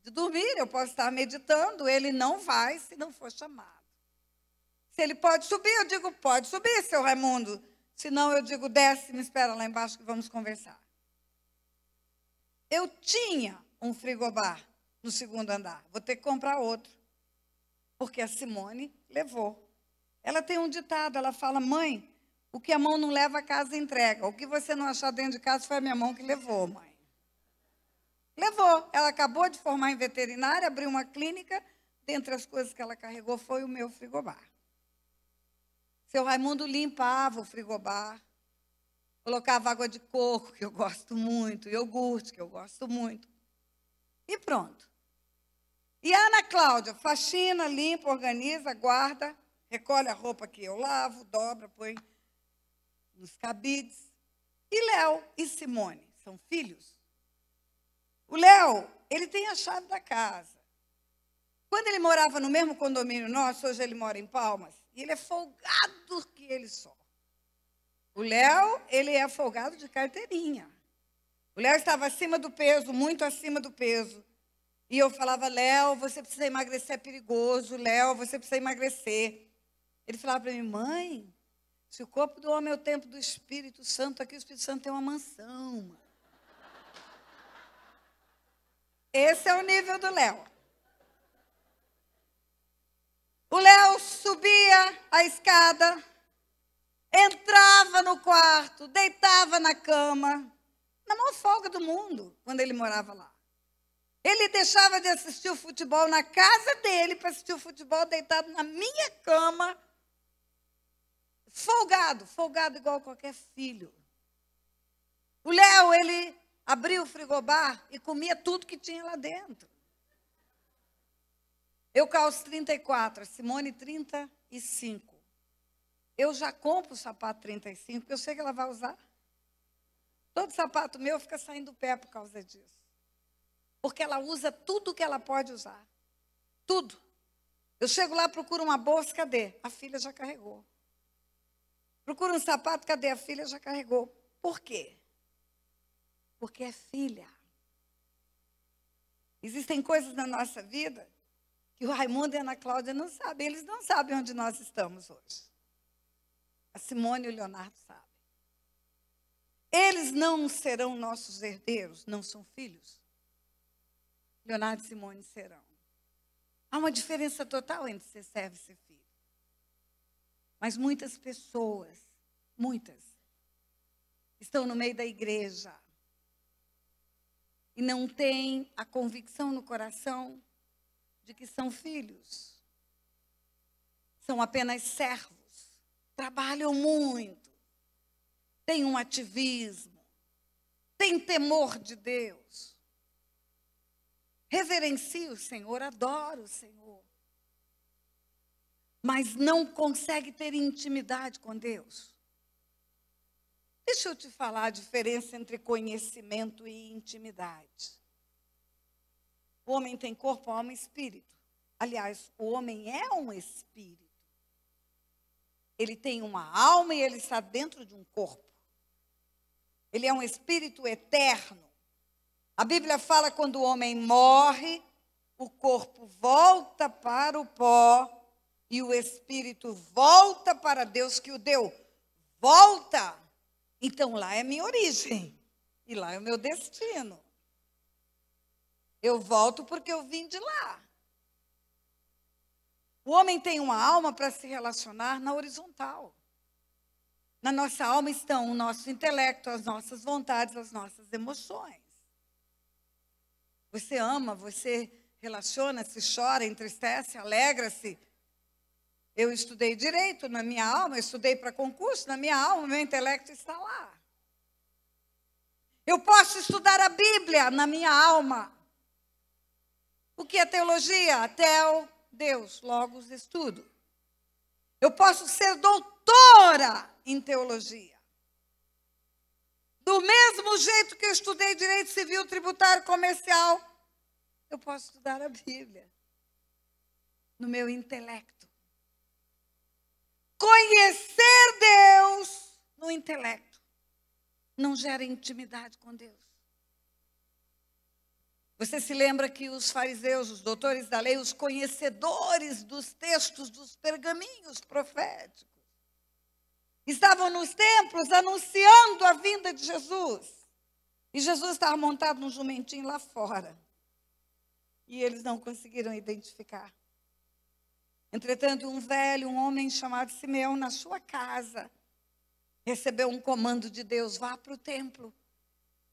Speaker 1: de dormir, eu posso estar meditando. Ele não vai se não for chamado. Se ele pode subir, eu digo, pode subir, seu Raimundo. Se não, eu digo, desce, me espera lá embaixo que vamos conversar. Eu tinha um frigobar no segundo andar. Vou ter que comprar outro. Porque a Simone levou. Ela tem um ditado, ela fala: "Mãe, o que a mão não leva, a casa entrega. O que você não achar dentro de casa foi a minha mão que levou, mãe." Levou. Ela acabou de formar em veterinária, abriu uma clínica, dentre as coisas que ela carregou foi o meu frigobar. Seu Raimundo limpava o frigobar, colocava água de coco, que eu gosto muito, iogurte, que eu gosto muito. E pronto. E Ana Cláudia, faxina, limpa, organiza, guarda, recolhe a roupa que eu lavo, dobra, põe nos cabides. E Léo e Simone, são filhos. O Léo, ele tem a chave da casa. Quando ele morava no mesmo condomínio nosso, hoje ele mora em Palmas, e ele é folgado que ele só. O Léo, ele é folgado de carteirinha. O Léo estava acima do peso, muito acima do peso. E eu falava, Léo, você precisa emagrecer, é perigoso. Léo, você precisa emagrecer. Ele falava para mim, mãe, se o corpo do homem é o templo do Espírito Santo, aqui o Espírito Santo tem uma mansão. Esse é o nível do Léo. O Léo subia a escada, entrava no quarto, deitava na cama, na maior folga do mundo, quando ele morava lá. Ele deixava de assistir o futebol na casa dele para assistir o futebol deitado na minha cama, folgado, folgado igual qualquer filho. O Léo, ele abria o frigobar e comia tudo que tinha lá dentro. Eu calço 34, a Simone 35. Eu já compro o sapato 35, porque eu sei que ela vai usar. Todo sapato meu fica saindo do pé por causa disso porque ela usa tudo que ela pode usar. Tudo. Eu chego lá, procuro uma bolsa, cadê? A filha já carregou. Procuro um sapato, cadê? A filha já carregou. Por quê? Porque é filha. Existem coisas na nossa vida que o Raimundo e a Ana Cláudia não sabem. Eles não sabem onde nós estamos hoje. A Simone e o Leonardo sabem. Eles não serão nossos herdeiros, não são filhos. Leonardo e Simone serão. Há uma diferença total entre ser servo e ser filho. Mas muitas pessoas, muitas, estão no meio da igreja e não têm a convicção no coração de que são filhos. São apenas servos. Trabalham muito. Têm um ativismo. Têm temor de Deus reverencio o Senhor, adoro o Senhor, mas não consegue ter intimidade com Deus. Deixa eu te falar a diferença entre conhecimento e intimidade. O homem tem corpo, alma e espírito. Aliás, o homem é um espírito. Ele tem uma alma e ele está dentro de um corpo. Ele é um espírito eterno. A Bíblia fala quando o homem morre, o corpo volta para o pó e o espírito volta para Deus que o deu. Volta! Então lá é minha origem e lá é o meu destino. Eu volto porque eu vim de lá. O homem tem uma alma para se relacionar na horizontal. Na nossa alma estão o nosso intelecto, as nossas vontades, as nossas emoções. Você ama, você relaciona-se, chora, entristece, alegra-se. Eu estudei direito na minha alma, estudei para concurso, na minha alma, meu intelecto está lá. Eu posso estudar a Bíblia na minha alma. O que é teologia? o Deus, logo os estudo. Eu posso ser doutora em teologia. Do mesmo jeito que eu estudei direito civil, tributário, comercial, eu posso estudar a Bíblia no meu intelecto. Conhecer Deus no intelecto não gera intimidade com Deus. Você se lembra que os fariseus, os doutores da lei, os conhecedores dos textos, dos pergaminhos proféticos, estavam nos templos anunciando a vinda de Jesus. E Jesus estava montado num jumentinho lá fora. E eles não conseguiram identificar. Entretanto, um velho, um homem chamado Simeão, na sua casa, recebeu um comando de Deus: vá para o templo,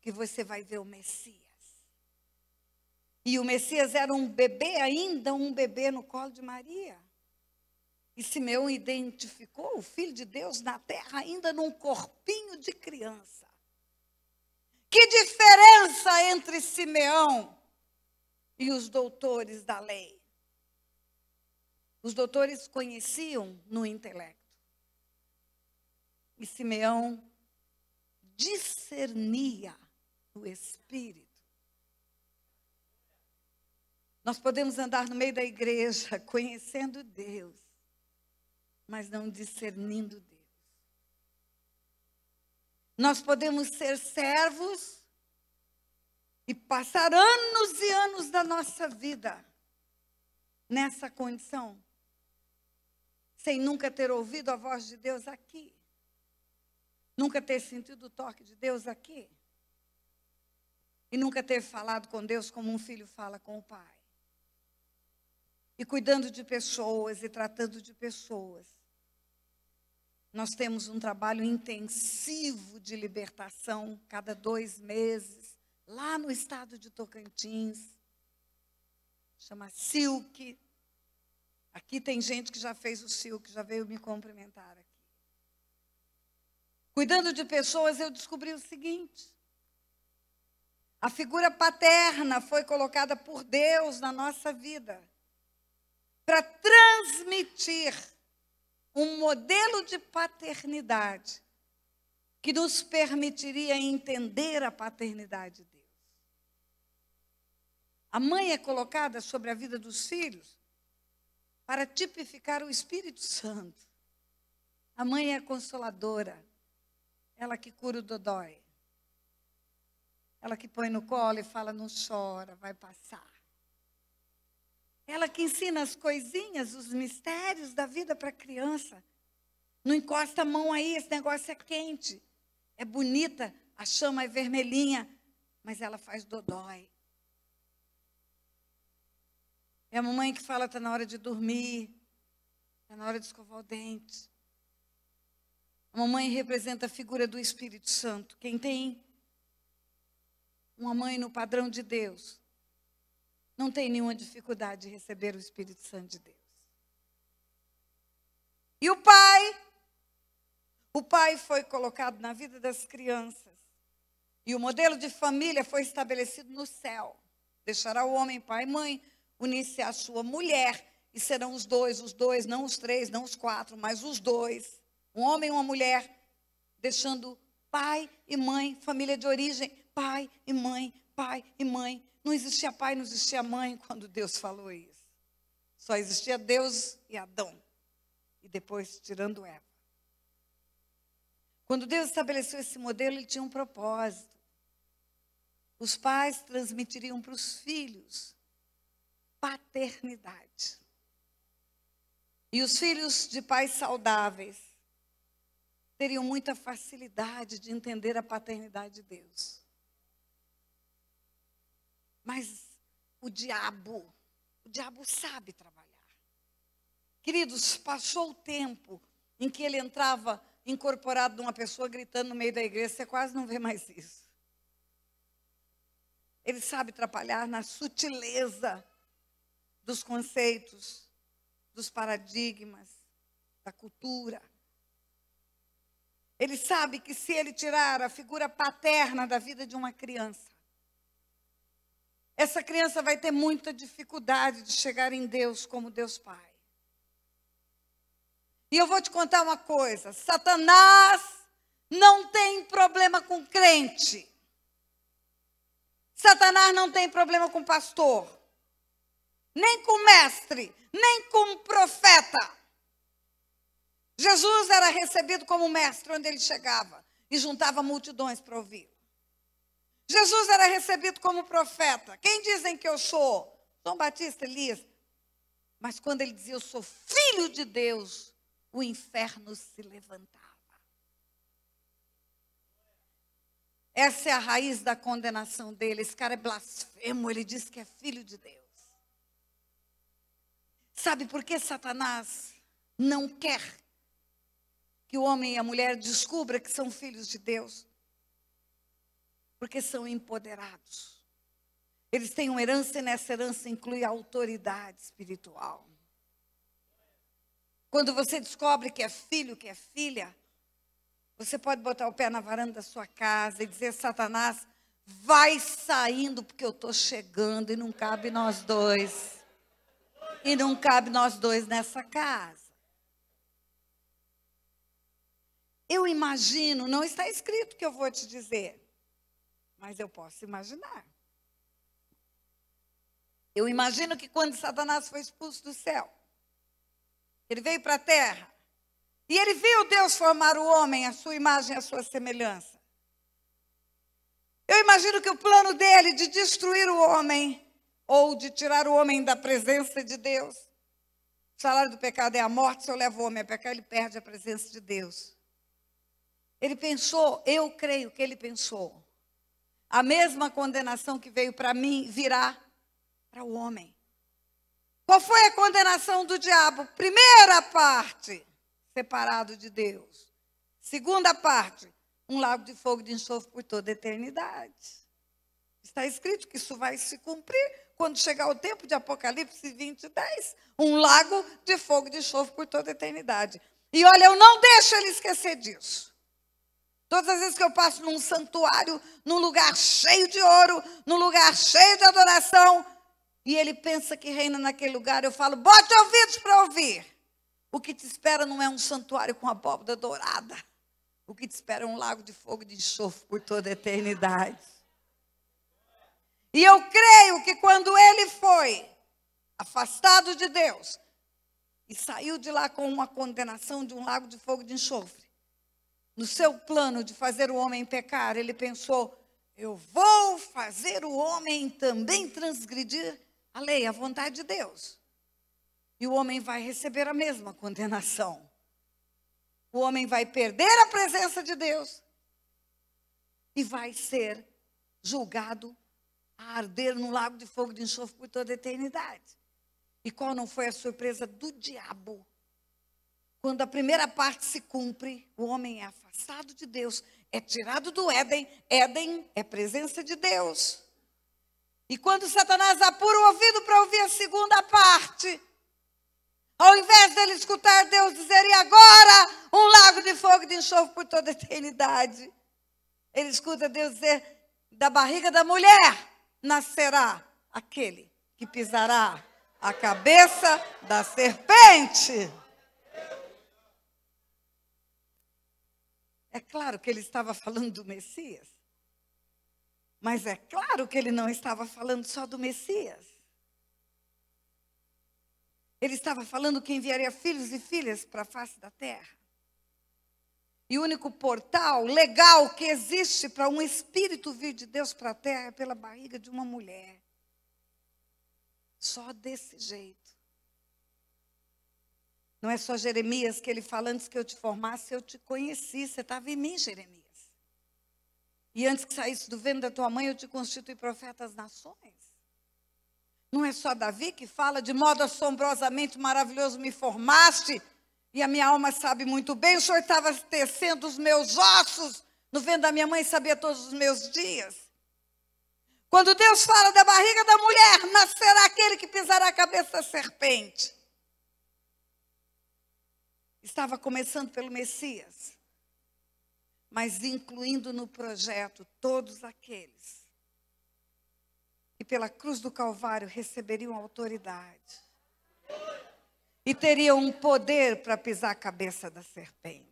Speaker 1: que você vai ver o Messias. E o Messias era um bebê ainda, um bebê no colo de Maria. E Simeão identificou o Filho de Deus na terra ainda num corpinho de criança. Que diferença entre Simeão e os doutores da lei? Os doutores conheciam no intelecto. E Simeão discernia no espírito. Nós podemos andar no meio da igreja conhecendo Deus mas não discernindo Deus. Nós podemos ser servos e passar anos e anos da nossa vida nessa condição, sem nunca ter ouvido a voz de Deus aqui, nunca ter sentido o toque de Deus aqui, e nunca ter falado com Deus como um filho fala com o pai. E cuidando de pessoas e tratando de pessoas nós temos um trabalho intensivo de libertação, cada dois meses, lá no estado de Tocantins. Chama Silk. Aqui tem gente que já fez o Silk, já veio me cumprimentar aqui. Cuidando de pessoas, eu descobri o seguinte: a figura paterna foi colocada por Deus na nossa vida para transmitir um modelo de paternidade que nos permitiria entender a paternidade de Deus. A mãe é colocada sobre a vida dos filhos para tipificar o Espírito Santo. A mãe é consoladora, ela que cura o dodói, ela que põe no colo e fala: não chora, vai passar. Ela que ensina as coisinhas, os mistérios da vida para a criança. Não encosta a mão aí, esse negócio é quente. É bonita, a chama é vermelhinha, mas ela faz dodói. É a mamãe que fala, está na hora de dormir, está na hora de escovar o dente. A mamãe representa a figura do Espírito Santo. Quem tem uma mãe no padrão de Deus não tem nenhuma dificuldade de receber o Espírito Santo de Deus. E o pai, o pai foi colocado na vida das crianças. E o modelo de família foi estabelecido no céu. Deixará o homem pai e mãe, unir-se à sua mulher, e serão os dois, os dois, não os três, não os quatro, mas os dois. Um homem e uma mulher, deixando pai e mãe, família de origem, pai e mãe, pai e mãe, não existia pai, não existia mãe quando Deus falou isso. Só existia Deus e Adão. E depois, tirando Eva. Quando Deus estabeleceu esse modelo, ele tinha um propósito. Os pais transmitiriam para os filhos paternidade. E os filhos de pais saudáveis teriam muita facilidade de entender a paternidade de Deus. Mas o diabo, o diabo sabe trabalhar. Queridos, passou o tempo em que ele entrava incorporado numa pessoa gritando no meio da igreja, você quase não vê mais isso. Ele sabe trabalhar na sutileza dos conceitos, dos paradigmas, da cultura. Ele sabe que se ele tirar a figura paterna da vida de uma criança, essa criança vai ter muita dificuldade de chegar em Deus como Deus Pai. E eu vou te contar uma coisa: Satanás não tem problema com crente. Satanás não tem problema com pastor, nem com mestre, nem com profeta. Jesus era recebido como mestre onde ele chegava e juntava multidões para ouvi-lo. Jesus era recebido como profeta. Quem dizem que eu sou? João Batista, Elias. Mas quando ele dizia, eu sou filho de Deus, o inferno se levantava. Essa é a raiz da condenação dele. Esse cara é blasfemo, ele diz que é filho de Deus. Sabe por que Satanás não quer que o homem e a mulher descubra que são filhos de Deus? porque são empoderados. Eles têm uma herança e nessa herança inclui a autoridade espiritual. Quando você descobre que é filho, que é filha, você pode botar o pé na varanda da sua casa e dizer: Satanás, vai saindo, porque eu estou chegando e não cabe nós dois. E não cabe nós dois nessa casa. Eu imagino, não está escrito o que eu vou te dizer, mas eu posso imaginar. Eu imagino que quando Satanás foi expulso do céu, ele veio para a terra e ele viu Deus formar o homem, a sua imagem, a sua semelhança. Eu imagino que o plano dele de destruir o homem ou de tirar o homem da presença de Deus. O salário do pecado é a morte, se eu levo o homem a pecar, ele perde a presença de Deus. Ele pensou, eu creio que ele pensou, a mesma condenação que veio para mim virá para o homem. Qual foi a condenação do diabo? Primeira parte, separado de Deus. Segunda parte, um lago de fogo de enxofre por toda a eternidade. Está escrito que isso vai se cumprir quando chegar o tempo de Apocalipse 20, 10. Um lago de fogo de enxofre por toda a eternidade. E olha, eu não deixo ele esquecer disso. Todas as vezes que eu passo num santuário, num lugar cheio de ouro, num lugar cheio de adoração, e ele pensa que reina naquele lugar, eu falo: bote ouvidos para ouvir. O que te espera não é um santuário com abóbora dourada. O que te espera é um lago de fogo e de enxofre por toda a eternidade. E eu creio que quando ele foi afastado de Deus e saiu de lá com uma condenação de um lago de fogo de enxofre, no seu plano de fazer o homem pecar, ele pensou: eu vou fazer o homem também transgredir a lei, a vontade de Deus. E o homem vai receber a mesma condenação. O homem vai perder a presença de Deus e vai ser julgado a arder no lago de fogo de enxofre por toda a eternidade. E qual não foi a surpresa do diabo quando a primeira parte se cumpre, o homem é afastado de Deus, é tirado do Éden. Éden é presença de Deus. E quando Satanás apura o ouvido para ouvir a segunda parte, ao invés dele escutar Deus dizer, e agora um lago de fogo e de enxofre por toda a eternidade, ele escuta Deus dizer, da barriga da mulher nascerá aquele que pisará a cabeça da serpente. É claro que ele estava falando do Messias. Mas é claro que ele não estava falando só do Messias. Ele estava falando que enviaria filhos e filhas para a face da terra. E o único portal legal que existe para um espírito vir de Deus para a terra é pela barriga de uma mulher. Só desse jeito. Não é só Jeremias que ele fala: Antes que eu te formasse, eu te conheci. Você tá estava em mim, Jeremias. E antes que saísse do vento da tua mãe, eu te constituí profeta das nações. Não é só Davi que fala: De modo assombrosamente maravilhoso me formaste. E a minha alma sabe muito bem, o Senhor estava tecendo os meus ossos no vento da minha mãe, sabia todos os meus dias. Quando Deus fala da barriga da mulher, nascerá aquele que pisará a cabeça da serpente. Estava começando pelo Messias, mas incluindo no projeto todos aqueles que pela cruz do Calvário receberiam autoridade e teriam um poder para pisar a cabeça da serpente.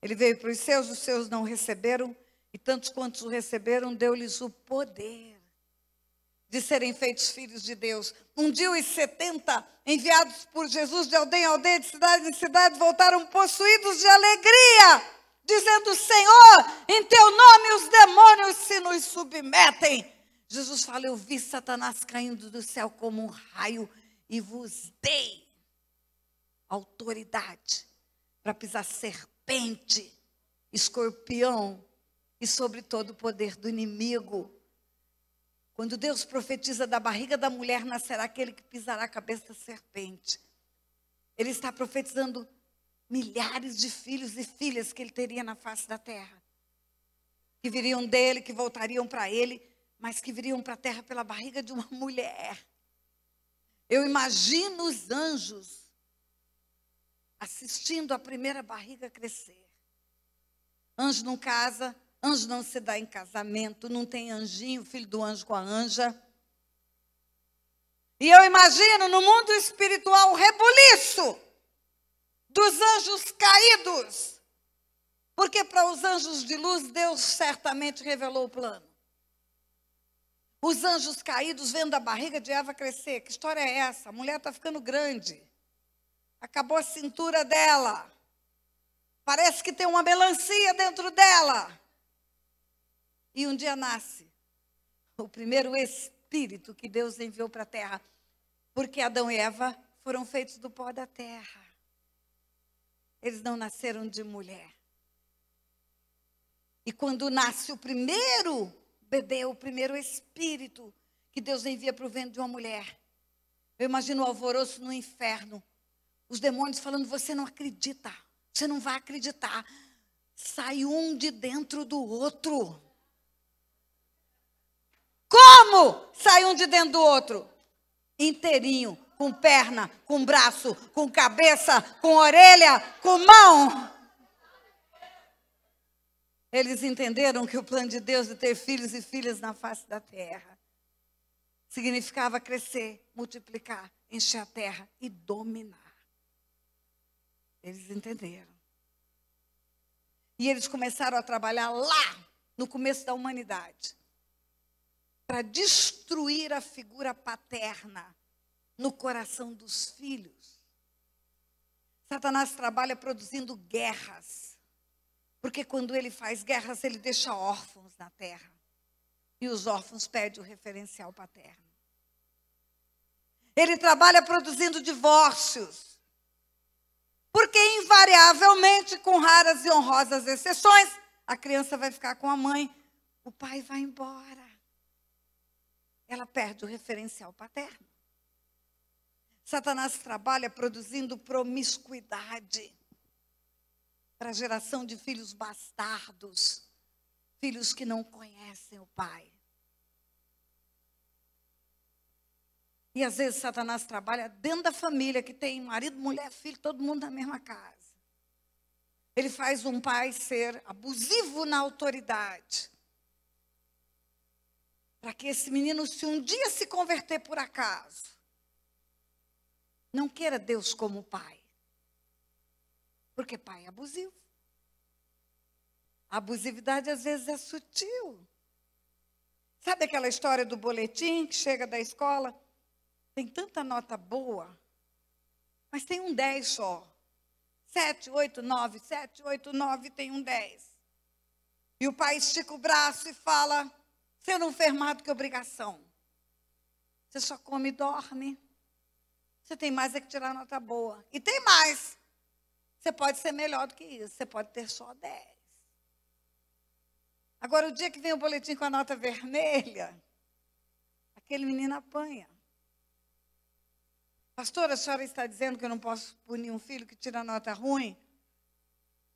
Speaker 1: Ele veio para os seus, os seus não receberam, e tantos quantos o receberam, deu-lhes o poder de serem feitos filhos de Deus. Um dia os 70 enviados por Jesus de aldeia em aldeia, de cidade em cidade, voltaram possuídos de alegria, dizendo: Senhor, em teu nome os demônios se nos submetem. Jesus fala: Eu vi Satanás caindo do céu como um raio e vos dei autoridade para pisar serpente, escorpião e sobre todo o poder do inimigo. Quando Deus profetiza da barriga da mulher nascerá aquele que pisará a cabeça da serpente. Ele está profetizando milhares de filhos e filhas que ele teria na face da terra. Que viriam dele, que voltariam para ele, mas que viriam para a terra pela barriga de uma mulher. Eu imagino os anjos assistindo a primeira barriga crescer. Anjo não casa, Anjo não se dá em casamento, não tem anjinho, filho do anjo com a anja. E eu imagino no mundo espiritual o rebuliço dos anjos caídos. Porque para os anjos de luz, Deus certamente revelou o plano. Os anjos caídos vendo a barriga de Eva crescer. Que história é essa? A mulher está ficando grande. Acabou a cintura dela. Parece que tem uma melancia dentro dela. E um dia nasce o primeiro espírito que Deus enviou para a terra. Porque Adão e Eva foram feitos do pó da terra. Eles não nasceram de mulher. E quando nasce o primeiro bebê, o primeiro espírito que Deus envia para o ventre de uma mulher, eu imagino o alvoroço no inferno. Os demônios falando: Você não acredita, você não vai acreditar. Sai um de dentro do outro. Como sai um de dentro do outro? Inteirinho, com perna, com braço, com cabeça, com orelha, com mão. Eles entenderam que o plano de Deus de ter filhos e filhas na face da terra significava crescer, multiplicar, encher a terra e dominar. Eles entenderam. E eles começaram a trabalhar lá, no começo da humanidade para destruir a figura paterna no coração dos filhos. Satanás trabalha produzindo guerras, porque quando ele faz guerras, ele deixa órfãos na terra. E os órfãos pedem o referencial paterno. Ele trabalha produzindo divórcios. Porque, invariavelmente, com raras e honrosas exceções, a criança vai ficar com a mãe, o pai vai embora ela perde o referencial paterno. Satanás trabalha produzindo promiscuidade para a geração de filhos bastardos, filhos que não conhecem o pai. E às vezes Satanás trabalha dentro da família que tem marido, mulher, filho, todo mundo na mesma casa. Ele faz um pai ser abusivo na autoridade. Para que esse menino, se um dia se converter por acaso, não queira Deus como pai. Porque pai é abusivo. A abusividade às vezes é sutil. Sabe aquela história do boletim que chega da escola? Tem tanta nota boa, mas tem um 10 só. 7, 8, 9, 7, 8, 9, tem um 10. E o pai estica o braço e fala: você não fez mais do que obrigação. Você só come e dorme. Você tem mais é que tirar nota boa. E tem mais. Você pode ser melhor do que isso. Você pode ter só 10. Agora, o dia que vem o boletim com a nota vermelha, aquele menino apanha. Pastora, a senhora está dizendo que eu não posso punir um filho que tira nota ruim?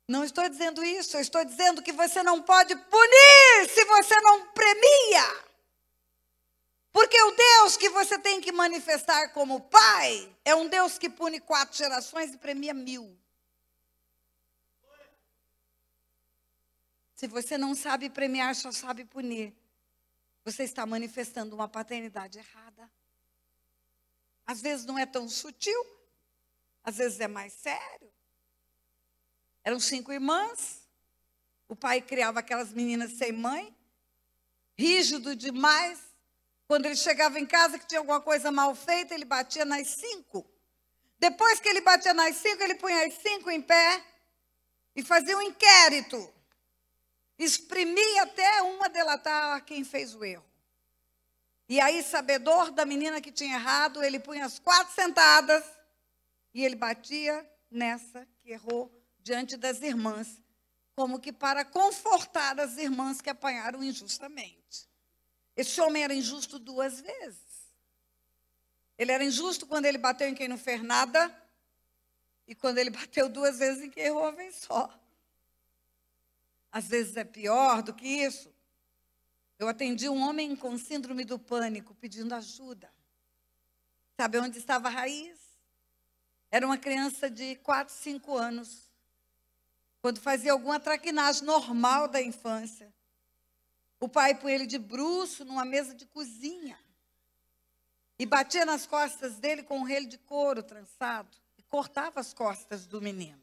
Speaker 1: Não estou dizendo isso, eu estou dizendo que você não pode punir se você não premia. Porque o Deus que você tem que manifestar como pai é um Deus que pune quatro gerações e premia mil. Se você não sabe premiar, só sabe punir. Você está manifestando uma paternidade errada. Às vezes não é tão sutil, às vezes é mais sério. Eram cinco irmãs. O pai criava aquelas meninas sem mãe, rígido demais. Quando ele chegava em casa que tinha alguma coisa mal feita, ele batia nas cinco. Depois que ele batia nas cinco, ele punha as cinco em pé e fazia um inquérito. Exprimia até uma delatar quem fez o erro. E aí, sabedor da menina que tinha errado, ele punha as quatro sentadas e ele batia nessa que errou diante das irmãs, como que para confortar as irmãs que apanharam injustamente. Esse homem era injusto duas vezes. Ele era injusto quando ele bateu em quem não fez nada, e quando ele bateu duas vezes em quem errou uma vez só. Às vezes é pior do que isso. Eu atendi um homem com síndrome do pânico pedindo ajuda. Sabe onde estava a raiz? Era uma criança de 4, 5 anos quando fazia alguma traquinagem normal da infância. O pai põe ele de bruço numa mesa de cozinha. E batia nas costas dele com um relho de couro trançado. E cortava as costas do menino.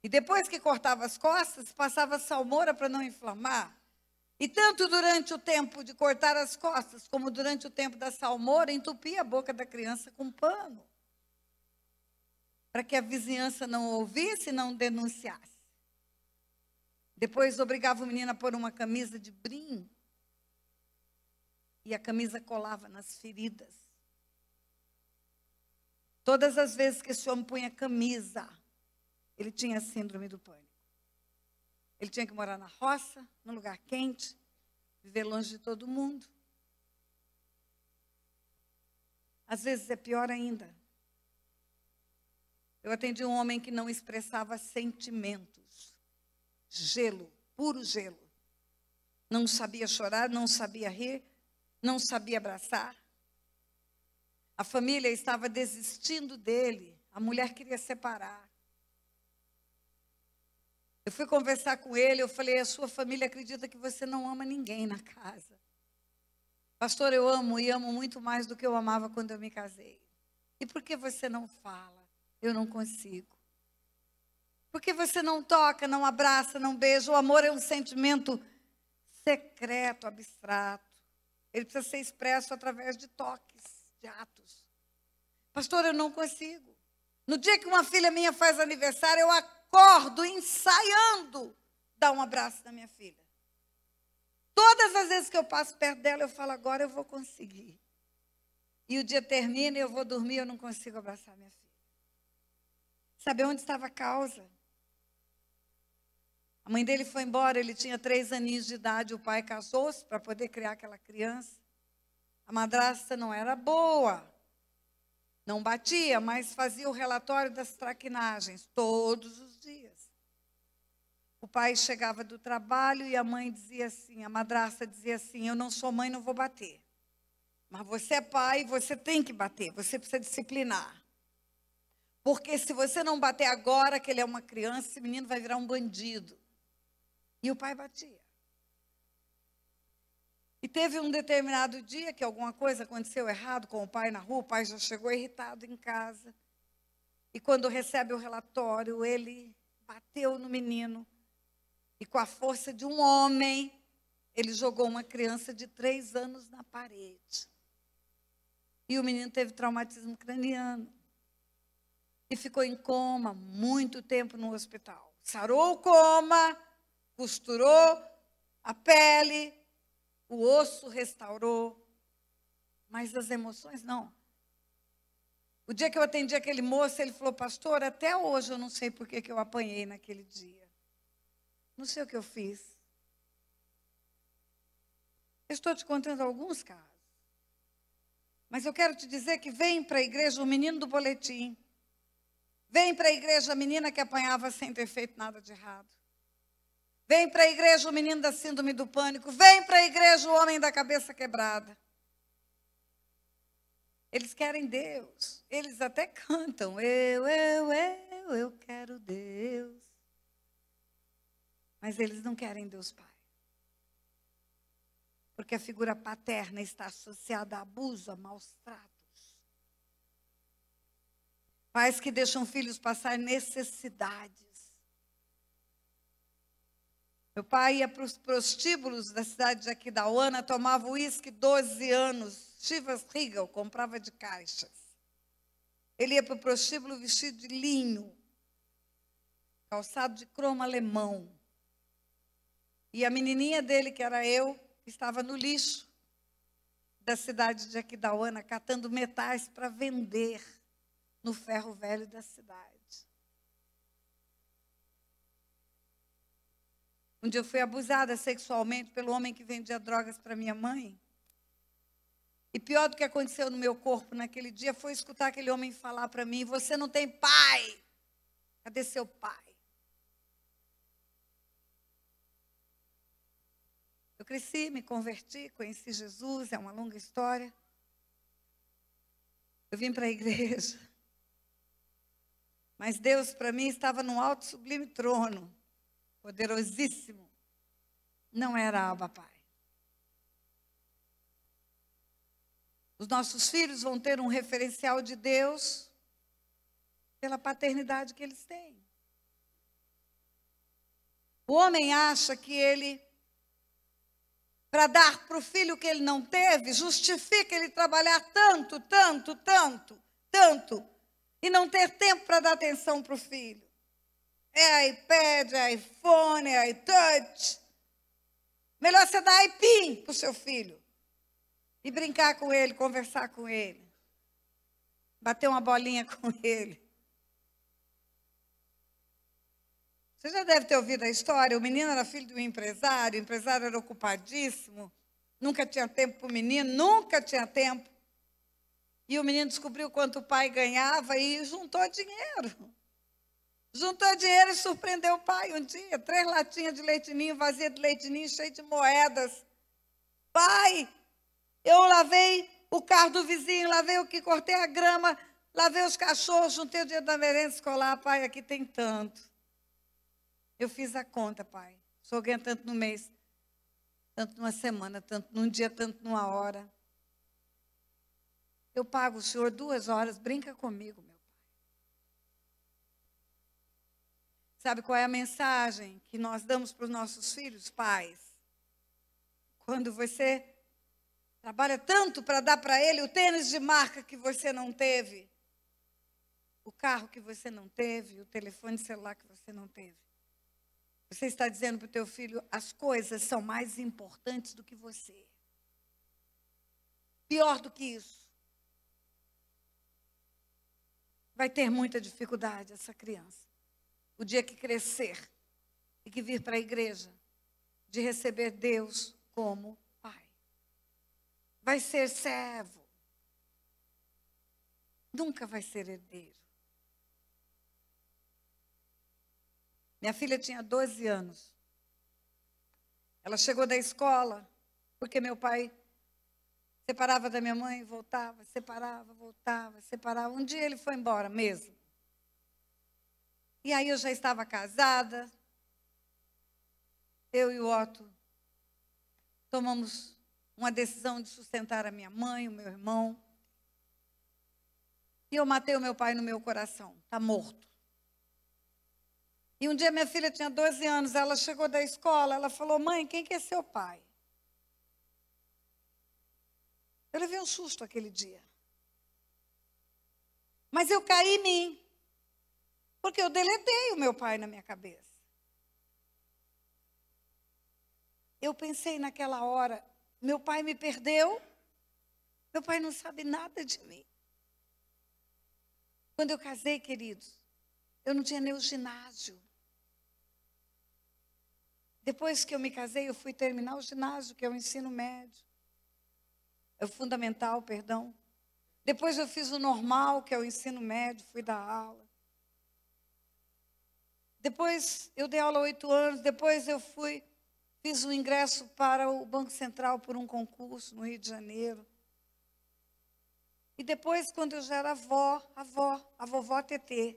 Speaker 1: E depois que cortava as costas, passava salmoura para não inflamar. E tanto durante o tempo de cortar as costas, como durante o tempo da salmoura, entupia a boca da criança com pano para que a vizinhança não ouvisse e não denunciasse. Depois obrigava o menino a pôr uma camisa de brim e a camisa colava nas feridas. Todas as vezes que esse homem punha camisa, ele tinha síndrome do pânico. Ele tinha que morar na roça, num lugar quente, viver longe de todo mundo. Às vezes é pior ainda. Eu atendi um homem que não expressava sentimentos. Gelo, puro gelo. Não sabia chorar, não sabia rir, não sabia abraçar. A família estava desistindo dele. A mulher queria separar. Eu fui conversar com ele, eu falei: "A sua família acredita que você não ama ninguém na casa". Pastor, eu amo e amo muito mais do que eu amava quando eu me casei. E por que você não fala? Eu não consigo. Porque você não toca, não abraça, não beija. O amor é um sentimento secreto, abstrato. Ele precisa ser expresso através de toques, de atos. Pastor, eu não consigo. No dia que uma filha minha faz aniversário, eu acordo ensaiando dar um abraço na minha filha. Todas as vezes que eu passo perto dela, eu falo, agora eu vou conseguir. E o dia termina, e eu vou dormir, eu não consigo abraçar minha filha saber onde estava a causa. A mãe dele foi embora, ele tinha três aninhos de idade, o pai casou-se para poder criar aquela criança. A madrasta não era boa, não batia, mas fazia o relatório das traquinagens todos os dias. O pai chegava do trabalho e a mãe dizia assim, a madrasta dizia assim: Eu não sou mãe, não vou bater. Mas você é pai, você tem que bater, você precisa disciplinar. Porque se você não bater agora que ele é uma criança, esse menino vai virar um bandido. E o pai batia. E teve um determinado dia que alguma coisa aconteceu errado com o pai na rua, o pai já chegou irritado em casa. E quando recebe o relatório, ele bateu no menino. E com a força de um homem, ele jogou uma criança de três anos na parede. E o menino teve traumatismo craniano e ficou em coma muito tempo no hospital. Sarou o coma, costurou a pele, o osso restaurou, mas as emoções não. O dia que eu atendi aquele moço, ele falou, pastor, até hoje eu não sei por que eu apanhei naquele dia. Não sei o que eu fiz. Eu estou te contando alguns casos. Mas eu quero te dizer que vem para a igreja o menino do boletim. Vem para a igreja a menina que apanhava sem ter feito nada de errado. Vem para a igreja o menino da síndrome do pânico. Vem para a igreja o homem da cabeça quebrada. Eles querem Deus. Eles até cantam. Eu, eu, eu, eu quero Deus. Mas eles não querem Deus Pai. Porque a figura paterna está associada a abuso, a maus tratos. Pais que deixam filhos passar necessidades. Meu pai ia para os prostíbulos da cidade de Aquidauana, tomava uísque 12 anos. Chivas Regal, comprava de caixas. Ele ia para o prostíbulo vestido de linho, calçado de cromo alemão. E a menininha dele, que era eu, estava no lixo da cidade de Aquidauana, catando metais para vender no ferro velho da cidade. Um dia eu fui abusada sexualmente pelo homem que vendia drogas para minha mãe. E pior do que aconteceu no meu corpo naquele dia foi escutar aquele homem falar para mim: Você não tem pai. Cadê seu pai? Eu cresci, me converti, conheci Jesus, é uma longa história. Eu vim para a igreja. Mas Deus, para mim, estava num alto sublime trono, poderosíssimo. Não era Abba Pai. Os nossos filhos vão ter um referencial de Deus pela paternidade que eles têm. O homem acha que ele, para dar para o filho o que ele não teve, justifica ele trabalhar tanto, tanto, tanto, tanto, e não ter tempo para dar atenção para o filho. É iPad, é iPhone, é iTouch. Melhor você dar iPin para o seu filho e brincar com ele, conversar com ele, bater uma bolinha com ele. Você já deve ter ouvido a história: o menino era filho de um empresário, o empresário era ocupadíssimo, nunca tinha tempo para o menino, nunca tinha tempo. E o menino descobriu quanto o pai ganhava e juntou dinheiro. Juntou dinheiro e surpreendeu o pai um dia. Três latinhas de leitinho, vazia de leitinho, cheio de moedas. Pai, eu lavei o carro do vizinho, lavei o que cortei a grama, lavei os cachorros, juntei o dinheiro da merenda escolar. Pai, aqui tem tanto. Eu fiz a conta, pai. Só ganha tanto no mês, tanto numa semana, tanto num dia, tanto numa hora. Eu pago o senhor duas horas, brinca comigo, meu pai. Sabe qual é a mensagem que nós damos para os nossos filhos, pais? Quando você trabalha tanto para dar para ele o tênis de marca que você não teve, o carro que você não teve, o telefone celular que você não teve. Você está dizendo para o teu filho, as coisas são mais importantes do que você. Pior do que isso. vai ter muita dificuldade essa criança. O dia que crescer e que vir para a igreja, de receber Deus como Pai. Vai ser servo. Nunca vai ser herdeiro. Minha filha tinha 12 anos. Ela chegou da escola porque meu pai Separava da minha mãe, voltava, separava, voltava, separava. Um dia ele foi embora mesmo. E aí eu já estava casada. Eu e o Otto tomamos uma decisão de sustentar a minha mãe, o meu irmão. E eu matei o meu pai no meu coração, está morto. E um dia minha filha tinha 12 anos, ela chegou da escola, ela falou: Mãe, quem que é seu pai? Eu levei um susto aquele dia. Mas eu caí em mim. Porque eu deletei o meu pai na minha cabeça. Eu pensei naquela hora, meu pai me perdeu. Meu pai não sabe nada de mim. Quando eu casei, queridos, eu não tinha nem o ginásio. Depois que eu me casei, eu fui terminar o ginásio, que é o ensino médio é fundamental, perdão. Depois eu fiz o normal, que é o ensino médio, fui dar aula. Depois eu dei aula há oito anos, depois eu fui, fiz o um ingresso para o Banco Central por um concurso no Rio de Janeiro. E depois, quando eu já era avó, avó, a vovó TT,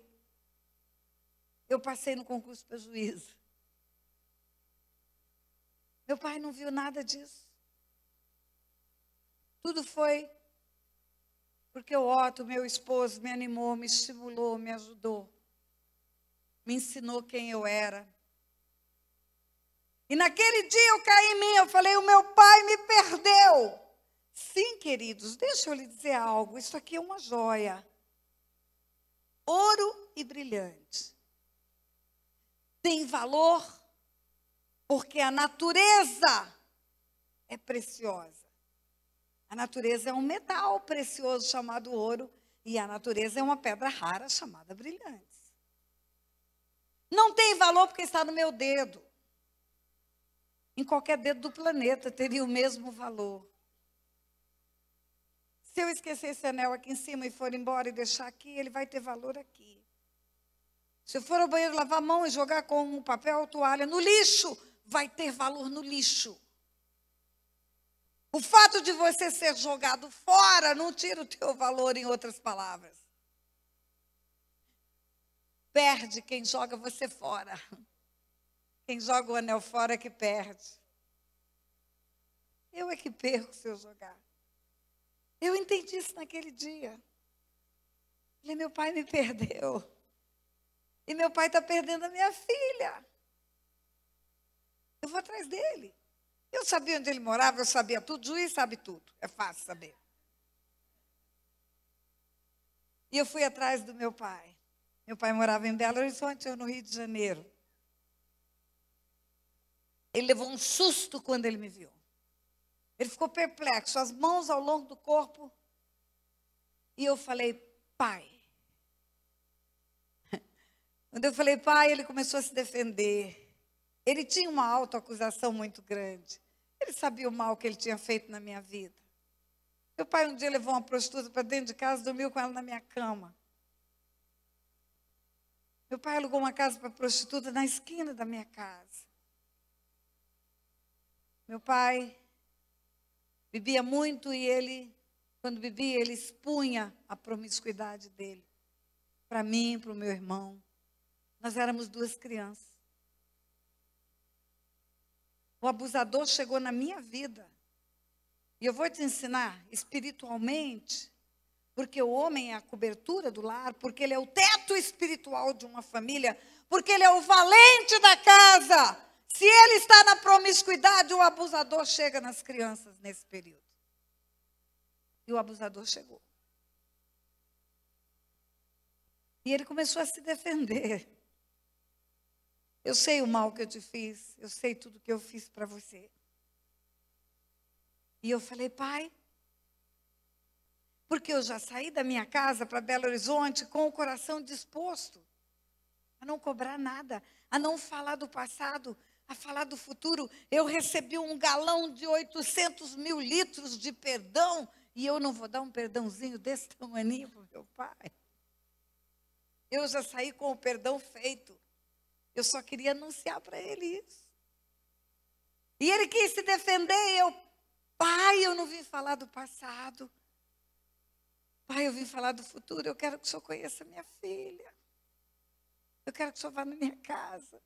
Speaker 1: eu passei no concurso para juíza. Meu pai não viu nada disso. Tudo foi porque o Otto, meu esposo, me animou, me estimulou, me ajudou, me ensinou quem eu era. E naquele dia eu caí em mim, eu falei: o meu pai me perdeu. Sim, queridos, deixa eu lhe dizer algo: isso aqui é uma joia, ouro e brilhante. Tem valor, porque a natureza é preciosa. A natureza é um metal precioso chamado ouro e a natureza é uma pedra rara chamada brilhante. Não tem valor porque está no meu dedo. Em qualquer dedo do planeta teria o mesmo valor. Se eu esquecer esse anel aqui em cima e for embora e deixar aqui, ele vai ter valor aqui. Se eu for ao banheiro lavar a mão e jogar com um papel ou toalha no lixo, vai ter valor no lixo. O fato de você ser jogado fora não tira o teu valor, em outras palavras. Perde quem joga você fora. Quem joga o anel fora é que perde. Eu é que perco se eu jogar. Eu entendi isso naquele dia. Falei, meu pai me perdeu. E meu pai está perdendo a minha filha. Eu vou atrás dele. Eu sabia onde ele morava, eu sabia tudo. O juiz sabe tudo, é fácil saber. E eu fui atrás do meu pai. Meu pai morava em Belo Horizonte, eu no Rio de Janeiro. Ele levou um susto quando ele me viu. Ele ficou perplexo, as mãos ao longo do corpo. E eu falei, pai. Quando eu falei, pai, ele começou a se defender. Ele tinha uma autoacusação muito grande. Ele sabia o mal que ele tinha feito na minha vida. Meu pai um dia levou uma prostituta para dentro de casa, dormiu com ela na minha cama. Meu pai alugou uma casa para prostituta na esquina da minha casa. Meu pai bebia muito e ele, quando bebia, ele expunha a promiscuidade dele. Para mim, para o meu irmão. Nós éramos duas crianças. O abusador chegou na minha vida. E eu vou te ensinar espiritualmente, porque o homem é a cobertura do lar, porque ele é o teto espiritual de uma família, porque ele é o valente da casa. Se ele está na promiscuidade, o abusador chega nas crianças nesse período. E o abusador chegou. E ele começou a se defender. Eu sei o mal que eu te fiz, eu sei tudo que eu fiz para você. E eu falei, pai, porque eu já saí da minha casa para Belo Horizonte com o coração disposto a não cobrar nada, a não falar do passado, a falar do futuro. Eu recebi um galão de 800 mil litros de perdão e eu não vou dar um perdãozinho desse tamanho para meu pai. Eu já saí com o perdão feito. Eu só queria anunciar para ele isso. E ele quis se defender, eu, pai, eu não vim falar do passado. Pai, eu vim falar do futuro, eu quero que o senhor conheça minha filha. Eu quero que o senhor vá na minha casa.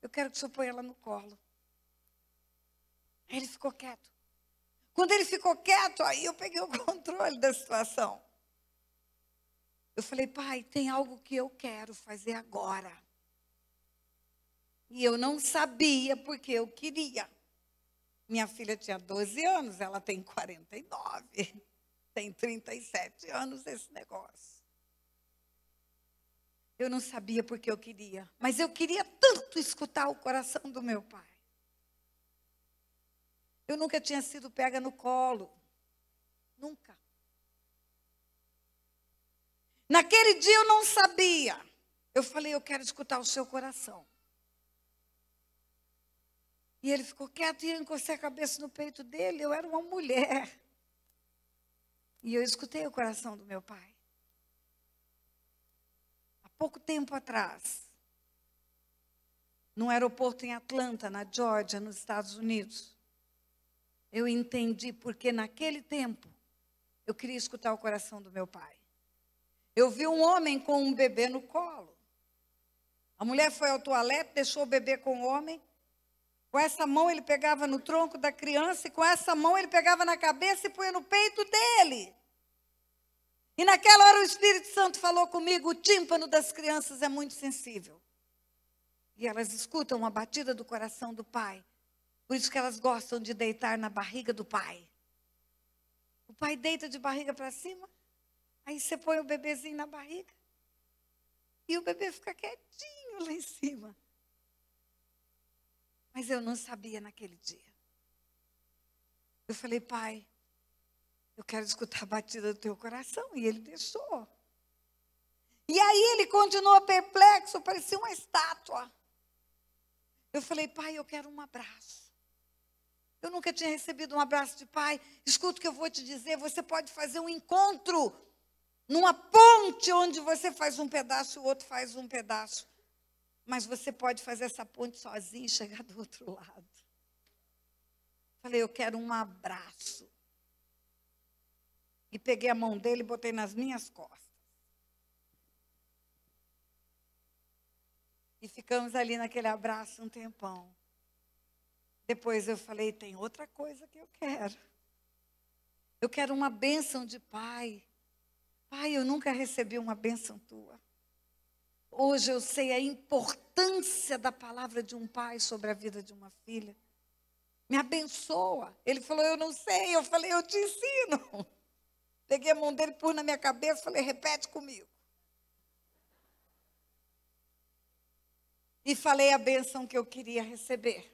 Speaker 1: Eu quero que o senhor ponha ela no colo. Aí ele ficou quieto. Quando ele ficou quieto, aí eu peguei o controle da situação. Eu falei, pai, tem algo que eu quero fazer agora. E eu não sabia porque eu queria. Minha filha tinha 12 anos, ela tem 49. Tem 37 anos esse negócio. Eu não sabia porque eu queria, mas eu queria tanto escutar o coração do meu pai. Eu nunca tinha sido pega no colo. Nunca. Naquele dia eu não sabia. Eu falei, eu quero escutar o seu coração. E ele ficou quieto e eu encostei a cabeça no peito dele. Eu era uma mulher. E eu escutei o coração do meu pai. Há pouco tempo atrás, num aeroporto em Atlanta, na Georgia, nos Estados Unidos, eu entendi porque naquele tempo eu queria escutar o coração do meu pai. Eu vi um homem com um bebê no colo. A mulher foi ao toalete, deixou o bebê com o homem com essa mão ele pegava no tronco da criança e com essa mão ele pegava na cabeça e punha no peito dele. E naquela hora o Espírito Santo falou comigo: o tímpano das crianças é muito sensível. E elas escutam a batida do coração do pai. Por isso que elas gostam de deitar na barriga do pai. O pai deita de barriga para cima, aí você põe o bebezinho na barriga. E o bebê fica quietinho lá em cima. Mas eu não sabia naquele dia. Eu falei, pai, eu quero escutar a batida do teu coração. E ele deixou. E aí ele continuou perplexo, parecia uma estátua. Eu falei, pai, eu quero um abraço. Eu nunca tinha recebido um abraço de pai. Escuta o que eu vou te dizer: você pode fazer um encontro numa ponte onde você faz um pedaço e o outro faz um pedaço. Mas você pode fazer essa ponte sozinho e chegar do outro lado. Falei, eu quero um abraço. E peguei a mão dele e botei nas minhas costas. E ficamos ali naquele abraço um tempão. Depois eu falei: tem outra coisa que eu quero. Eu quero uma bênção de pai. Pai, eu nunca recebi uma bênção tua. Hoje eu sei a importância da palavra de um pai sobre a vida de uma filha. Me abençoa. Ele falou, eu não sei. Eu falei, eu te ensino. Peguei a mão dele, pus na minha cabeça, falei, repete comigo. E falei a bênção que eu queria receber.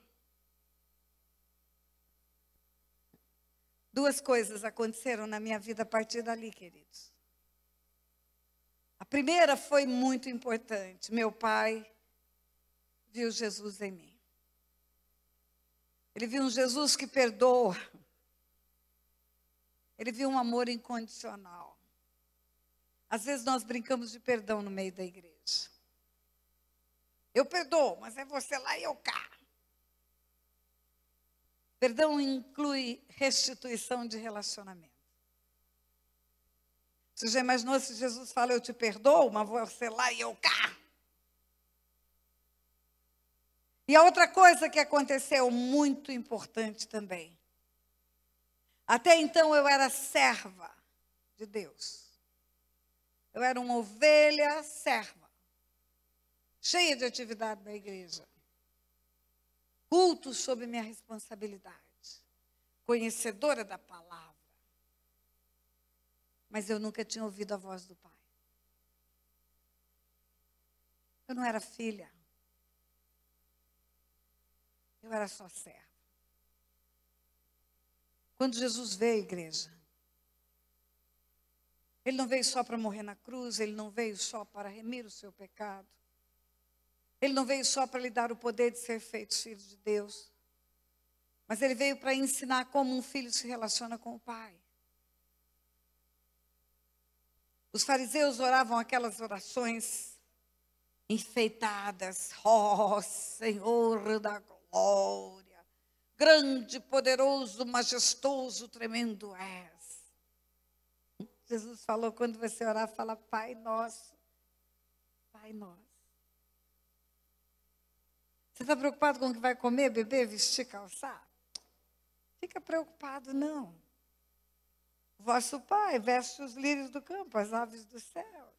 Speaker 1: Duas coisas aconteceram na minha vida a partir dali, queridos. A primeira foi muito importante. Meu pai viu Jesus em mim. Ele viu um Jesus que perdoa. Ele viu um amor incondicional. Às vezes nós brincamos de perdão no meio da igreja. Eu perdoo, mas é você lá e eu cá. Perdão inclui restituição de relacionamento. Se mais se Jesus fala, eu te perdoo, mas você lá e eu cá. E a outra coisa que aconteceu, muito importante também. Até então eu era serva de Deus. Eu era uma ovelha serva, cheia de atividade na igreja. Culto sob minha responsabilidade, conhecedora da palavra mas eu nunca tinha ouvido a voz do Pai. Eu não era filha. Eu era só serva. Quando Jesus veio à igreja, ele não veio só para morrer na cruz, ele não veio só para remir o seu pecado. Ele não veio só para lhe dar o poder de ser feito filho de Deus. Mas ele veio para ensinar como um filho se relaciona com o pai. Os fariseus oravam aquelas orações enfeitadas. Ó oh, Senhor da glória, grande, poderoso, majestoso, tremendo és. Jesus falou: quando você orar, fala Pai Nosso. Pai Nosso. Você está preocupado com o que vai comer, beber, vestir, calçar? Fica preocupado, não. Vosso Pai veste os lírios do campo, as aves dos céus.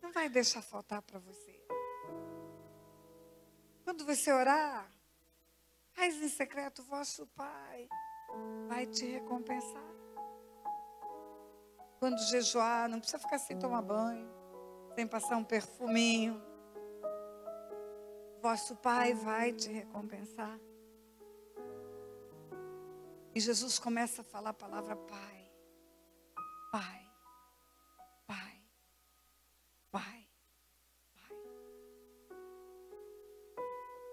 Speaker 1: Não vai deixar faltar para você. Quando você orar, faz em secreto, vosso Pai vai te recompensar. Quando jejuar, não precisa ficar sem tomar banho, sem passar um perfuminho. Vosso Pai vai te recompensar. E Jesus começa a falar a palavra Pai, Pai, Pai, Pai, Pai.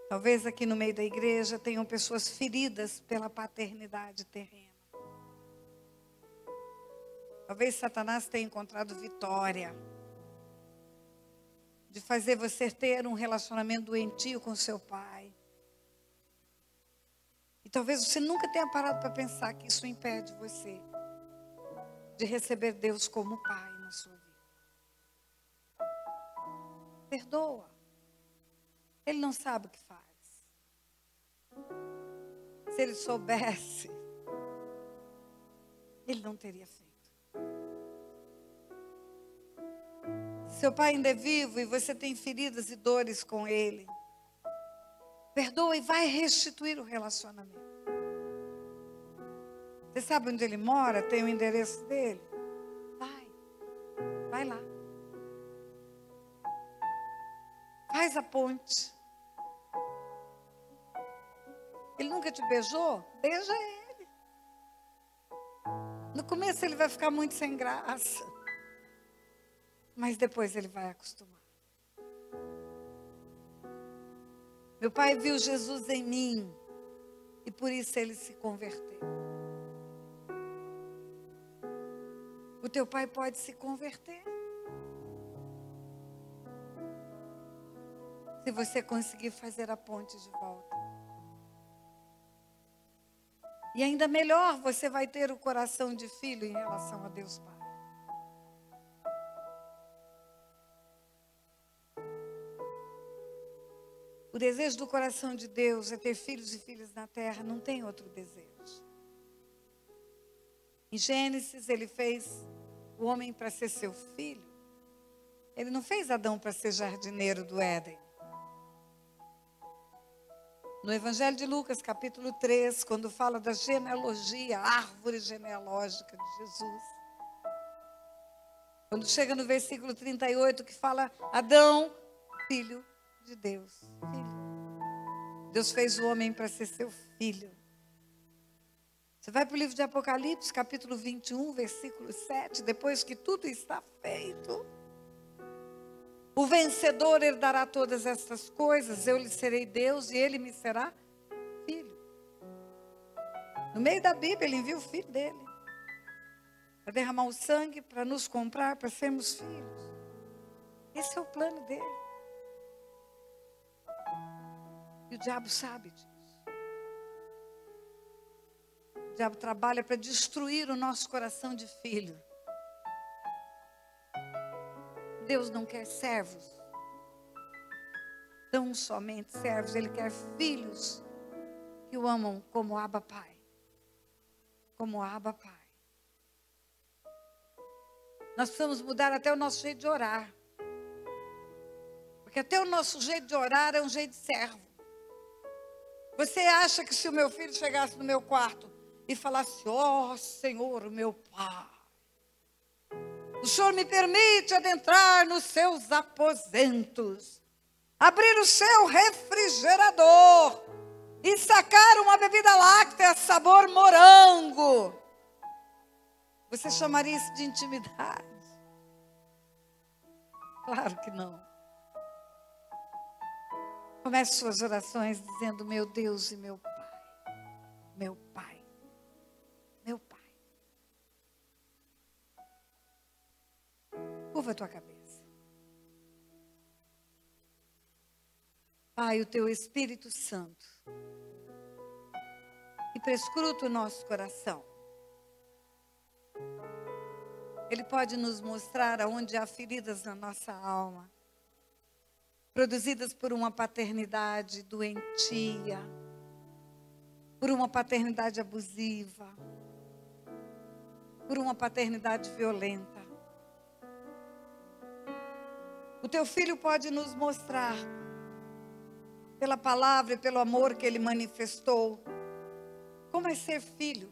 Speaker 1: Talvez aqui no meio da igreja tenham pessoas feridas pela paternidade terrena. Talvez Satanás tenha encontrado vitória de fazer você ter um relacionamento doentio com seu pai. E talvez você nunca tenha parado para pensar que isso impede você de receber Deus como Pai na sua vida. Perdoa. Ele não sabe o que faz. Se ele soubesse, ele não teria feito. Seu pai ainda é vivo e você tem feridas e dores com ele. Perdoa e vai restituir o relacionamento. Você sabe onde ele mora? Tem o endereço dele? Vai. Vai lá. Faz a ponte. Ele nunca te beijou? Beija ele. No começo ele vai ficar muito sem graça. Mas depois ele vai acostumar. Meu pai viu Jesus em mim e por isso ele se converteu. O teu pai pode se converter. Se você conseguir fazer a ponte de volta. E ainda melhor, você vai ter o coração de filho em relação a Deus Pai. O desejo do coração de Deus é ter filhos e filhas na terra, não tem outro desejo. Em Gênesis, ele fez o homem para ser seu filho. Ele não fez Adão para ser jardineiro do Éden. No Evangelho de Lucas, capítulo 3, quando fala da genealogia, árvore genealógica de Jesus. Quando chega no versículo 38, que fala Adão, filho de Deus, filho. Deus fez o homem para ser seu filho. Você vai para o livro de Apocalipse, capítulo 21, versículo 7. Depois que tudo está feito, o vencedor herdará todas estas coisas. Eu lhe serei Deus e ele me será filho. No meio da Bíblia, ele envia o filho dele para derramar o sangue, para nos comprar, para sermos filhos. Esse é o plano dele. E o diabo sabe disso. O diabo trabalha para destruir o nosso coração de filho. Deus não quer servos, tão somente servos, Ele quer filhos que o amam como Abba Pai. Como Abba Pai. Nós precisamos mudar até o nosso jeito de orar. Porque até o nosso jeito de orar é um jeito de servo. Você acha que se o meu filho chegasse no meu quarto e falasse: Ó oh, Senhor, meu pai, o Senhor me permite adentrar nos seus aposentos, abrir o seu refrigerador e sacar uma bebida láctea sabor morango. Você chamaria isso de intimidade? Claro que não. Comece suas orações dizendo: Meu Deus e meu Pai, meu Pai, meu Pai. Curva a tua cabeça. Pai, o teu Espírito Santo, e prescruta o nosso coração. Ele pode nos mostrar aonde há feridas na nossa alma produzidas por uma paternidade doentia, por uma paternidade abusiva, por uma paternidade violenta. O teu filho pode nos mostrar, pela palavra e pelo amor que ele manifestou, como é ser filho.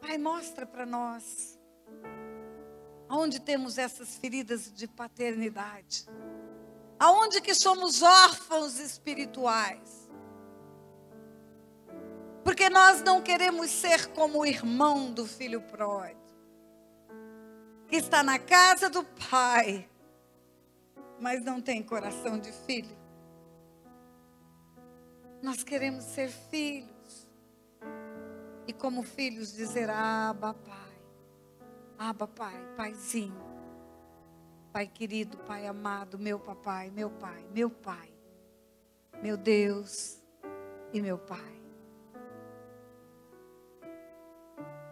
Speaker 1: Pai, mostra para nós Aonde temos essas feridas de paternidade? Aonde que somos órfãos espirituais? Porque nós não queremos ser como o irmão do filho pródigo, que está na casa do pai, mas não tem coração de filho. Nós queremos ser filhos e como filhos dizer: "Ah, papai, Aba, Pai, Paizinho. Pai querido, Pai amado, meu papai, meu pai, meu pai, meu Deus e meu Pai.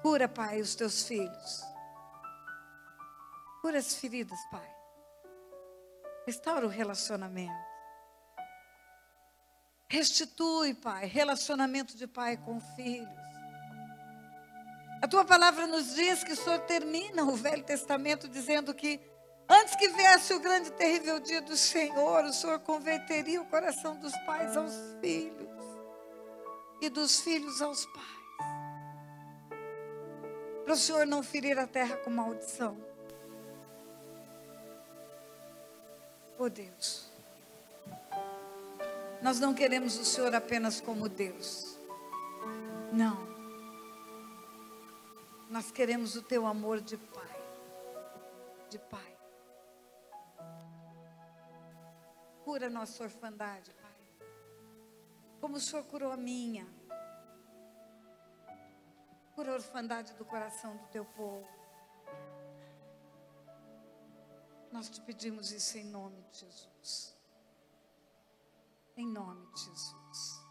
Speaker 1: Cura, Pai, os teus filhos. Cura as feridas, Pai. Restaura o relacionamento. Restitui, Pai, relacionamento de pai com filho. A tua palavra nos diz que o Senhor termina o Velho Testamento dizendo que antes que viesse o grande e terrível dia do Senhor, o Senhor converteria o coração dos pais aos filhos e dos filhos aos pais. Para o Senhor não ferir a terra com maldição. Oh Deus, nós não queremos o Senhor apenas como Deus. Não. Nós queremos o teu amor de pai. De pai. Cura nossa orfandade, pai. Como o Senhor curou a minha. Cura a orfandade do coração do teu povo. Nós te pedimos isso em nome de Jesus. Em nome de Jesus.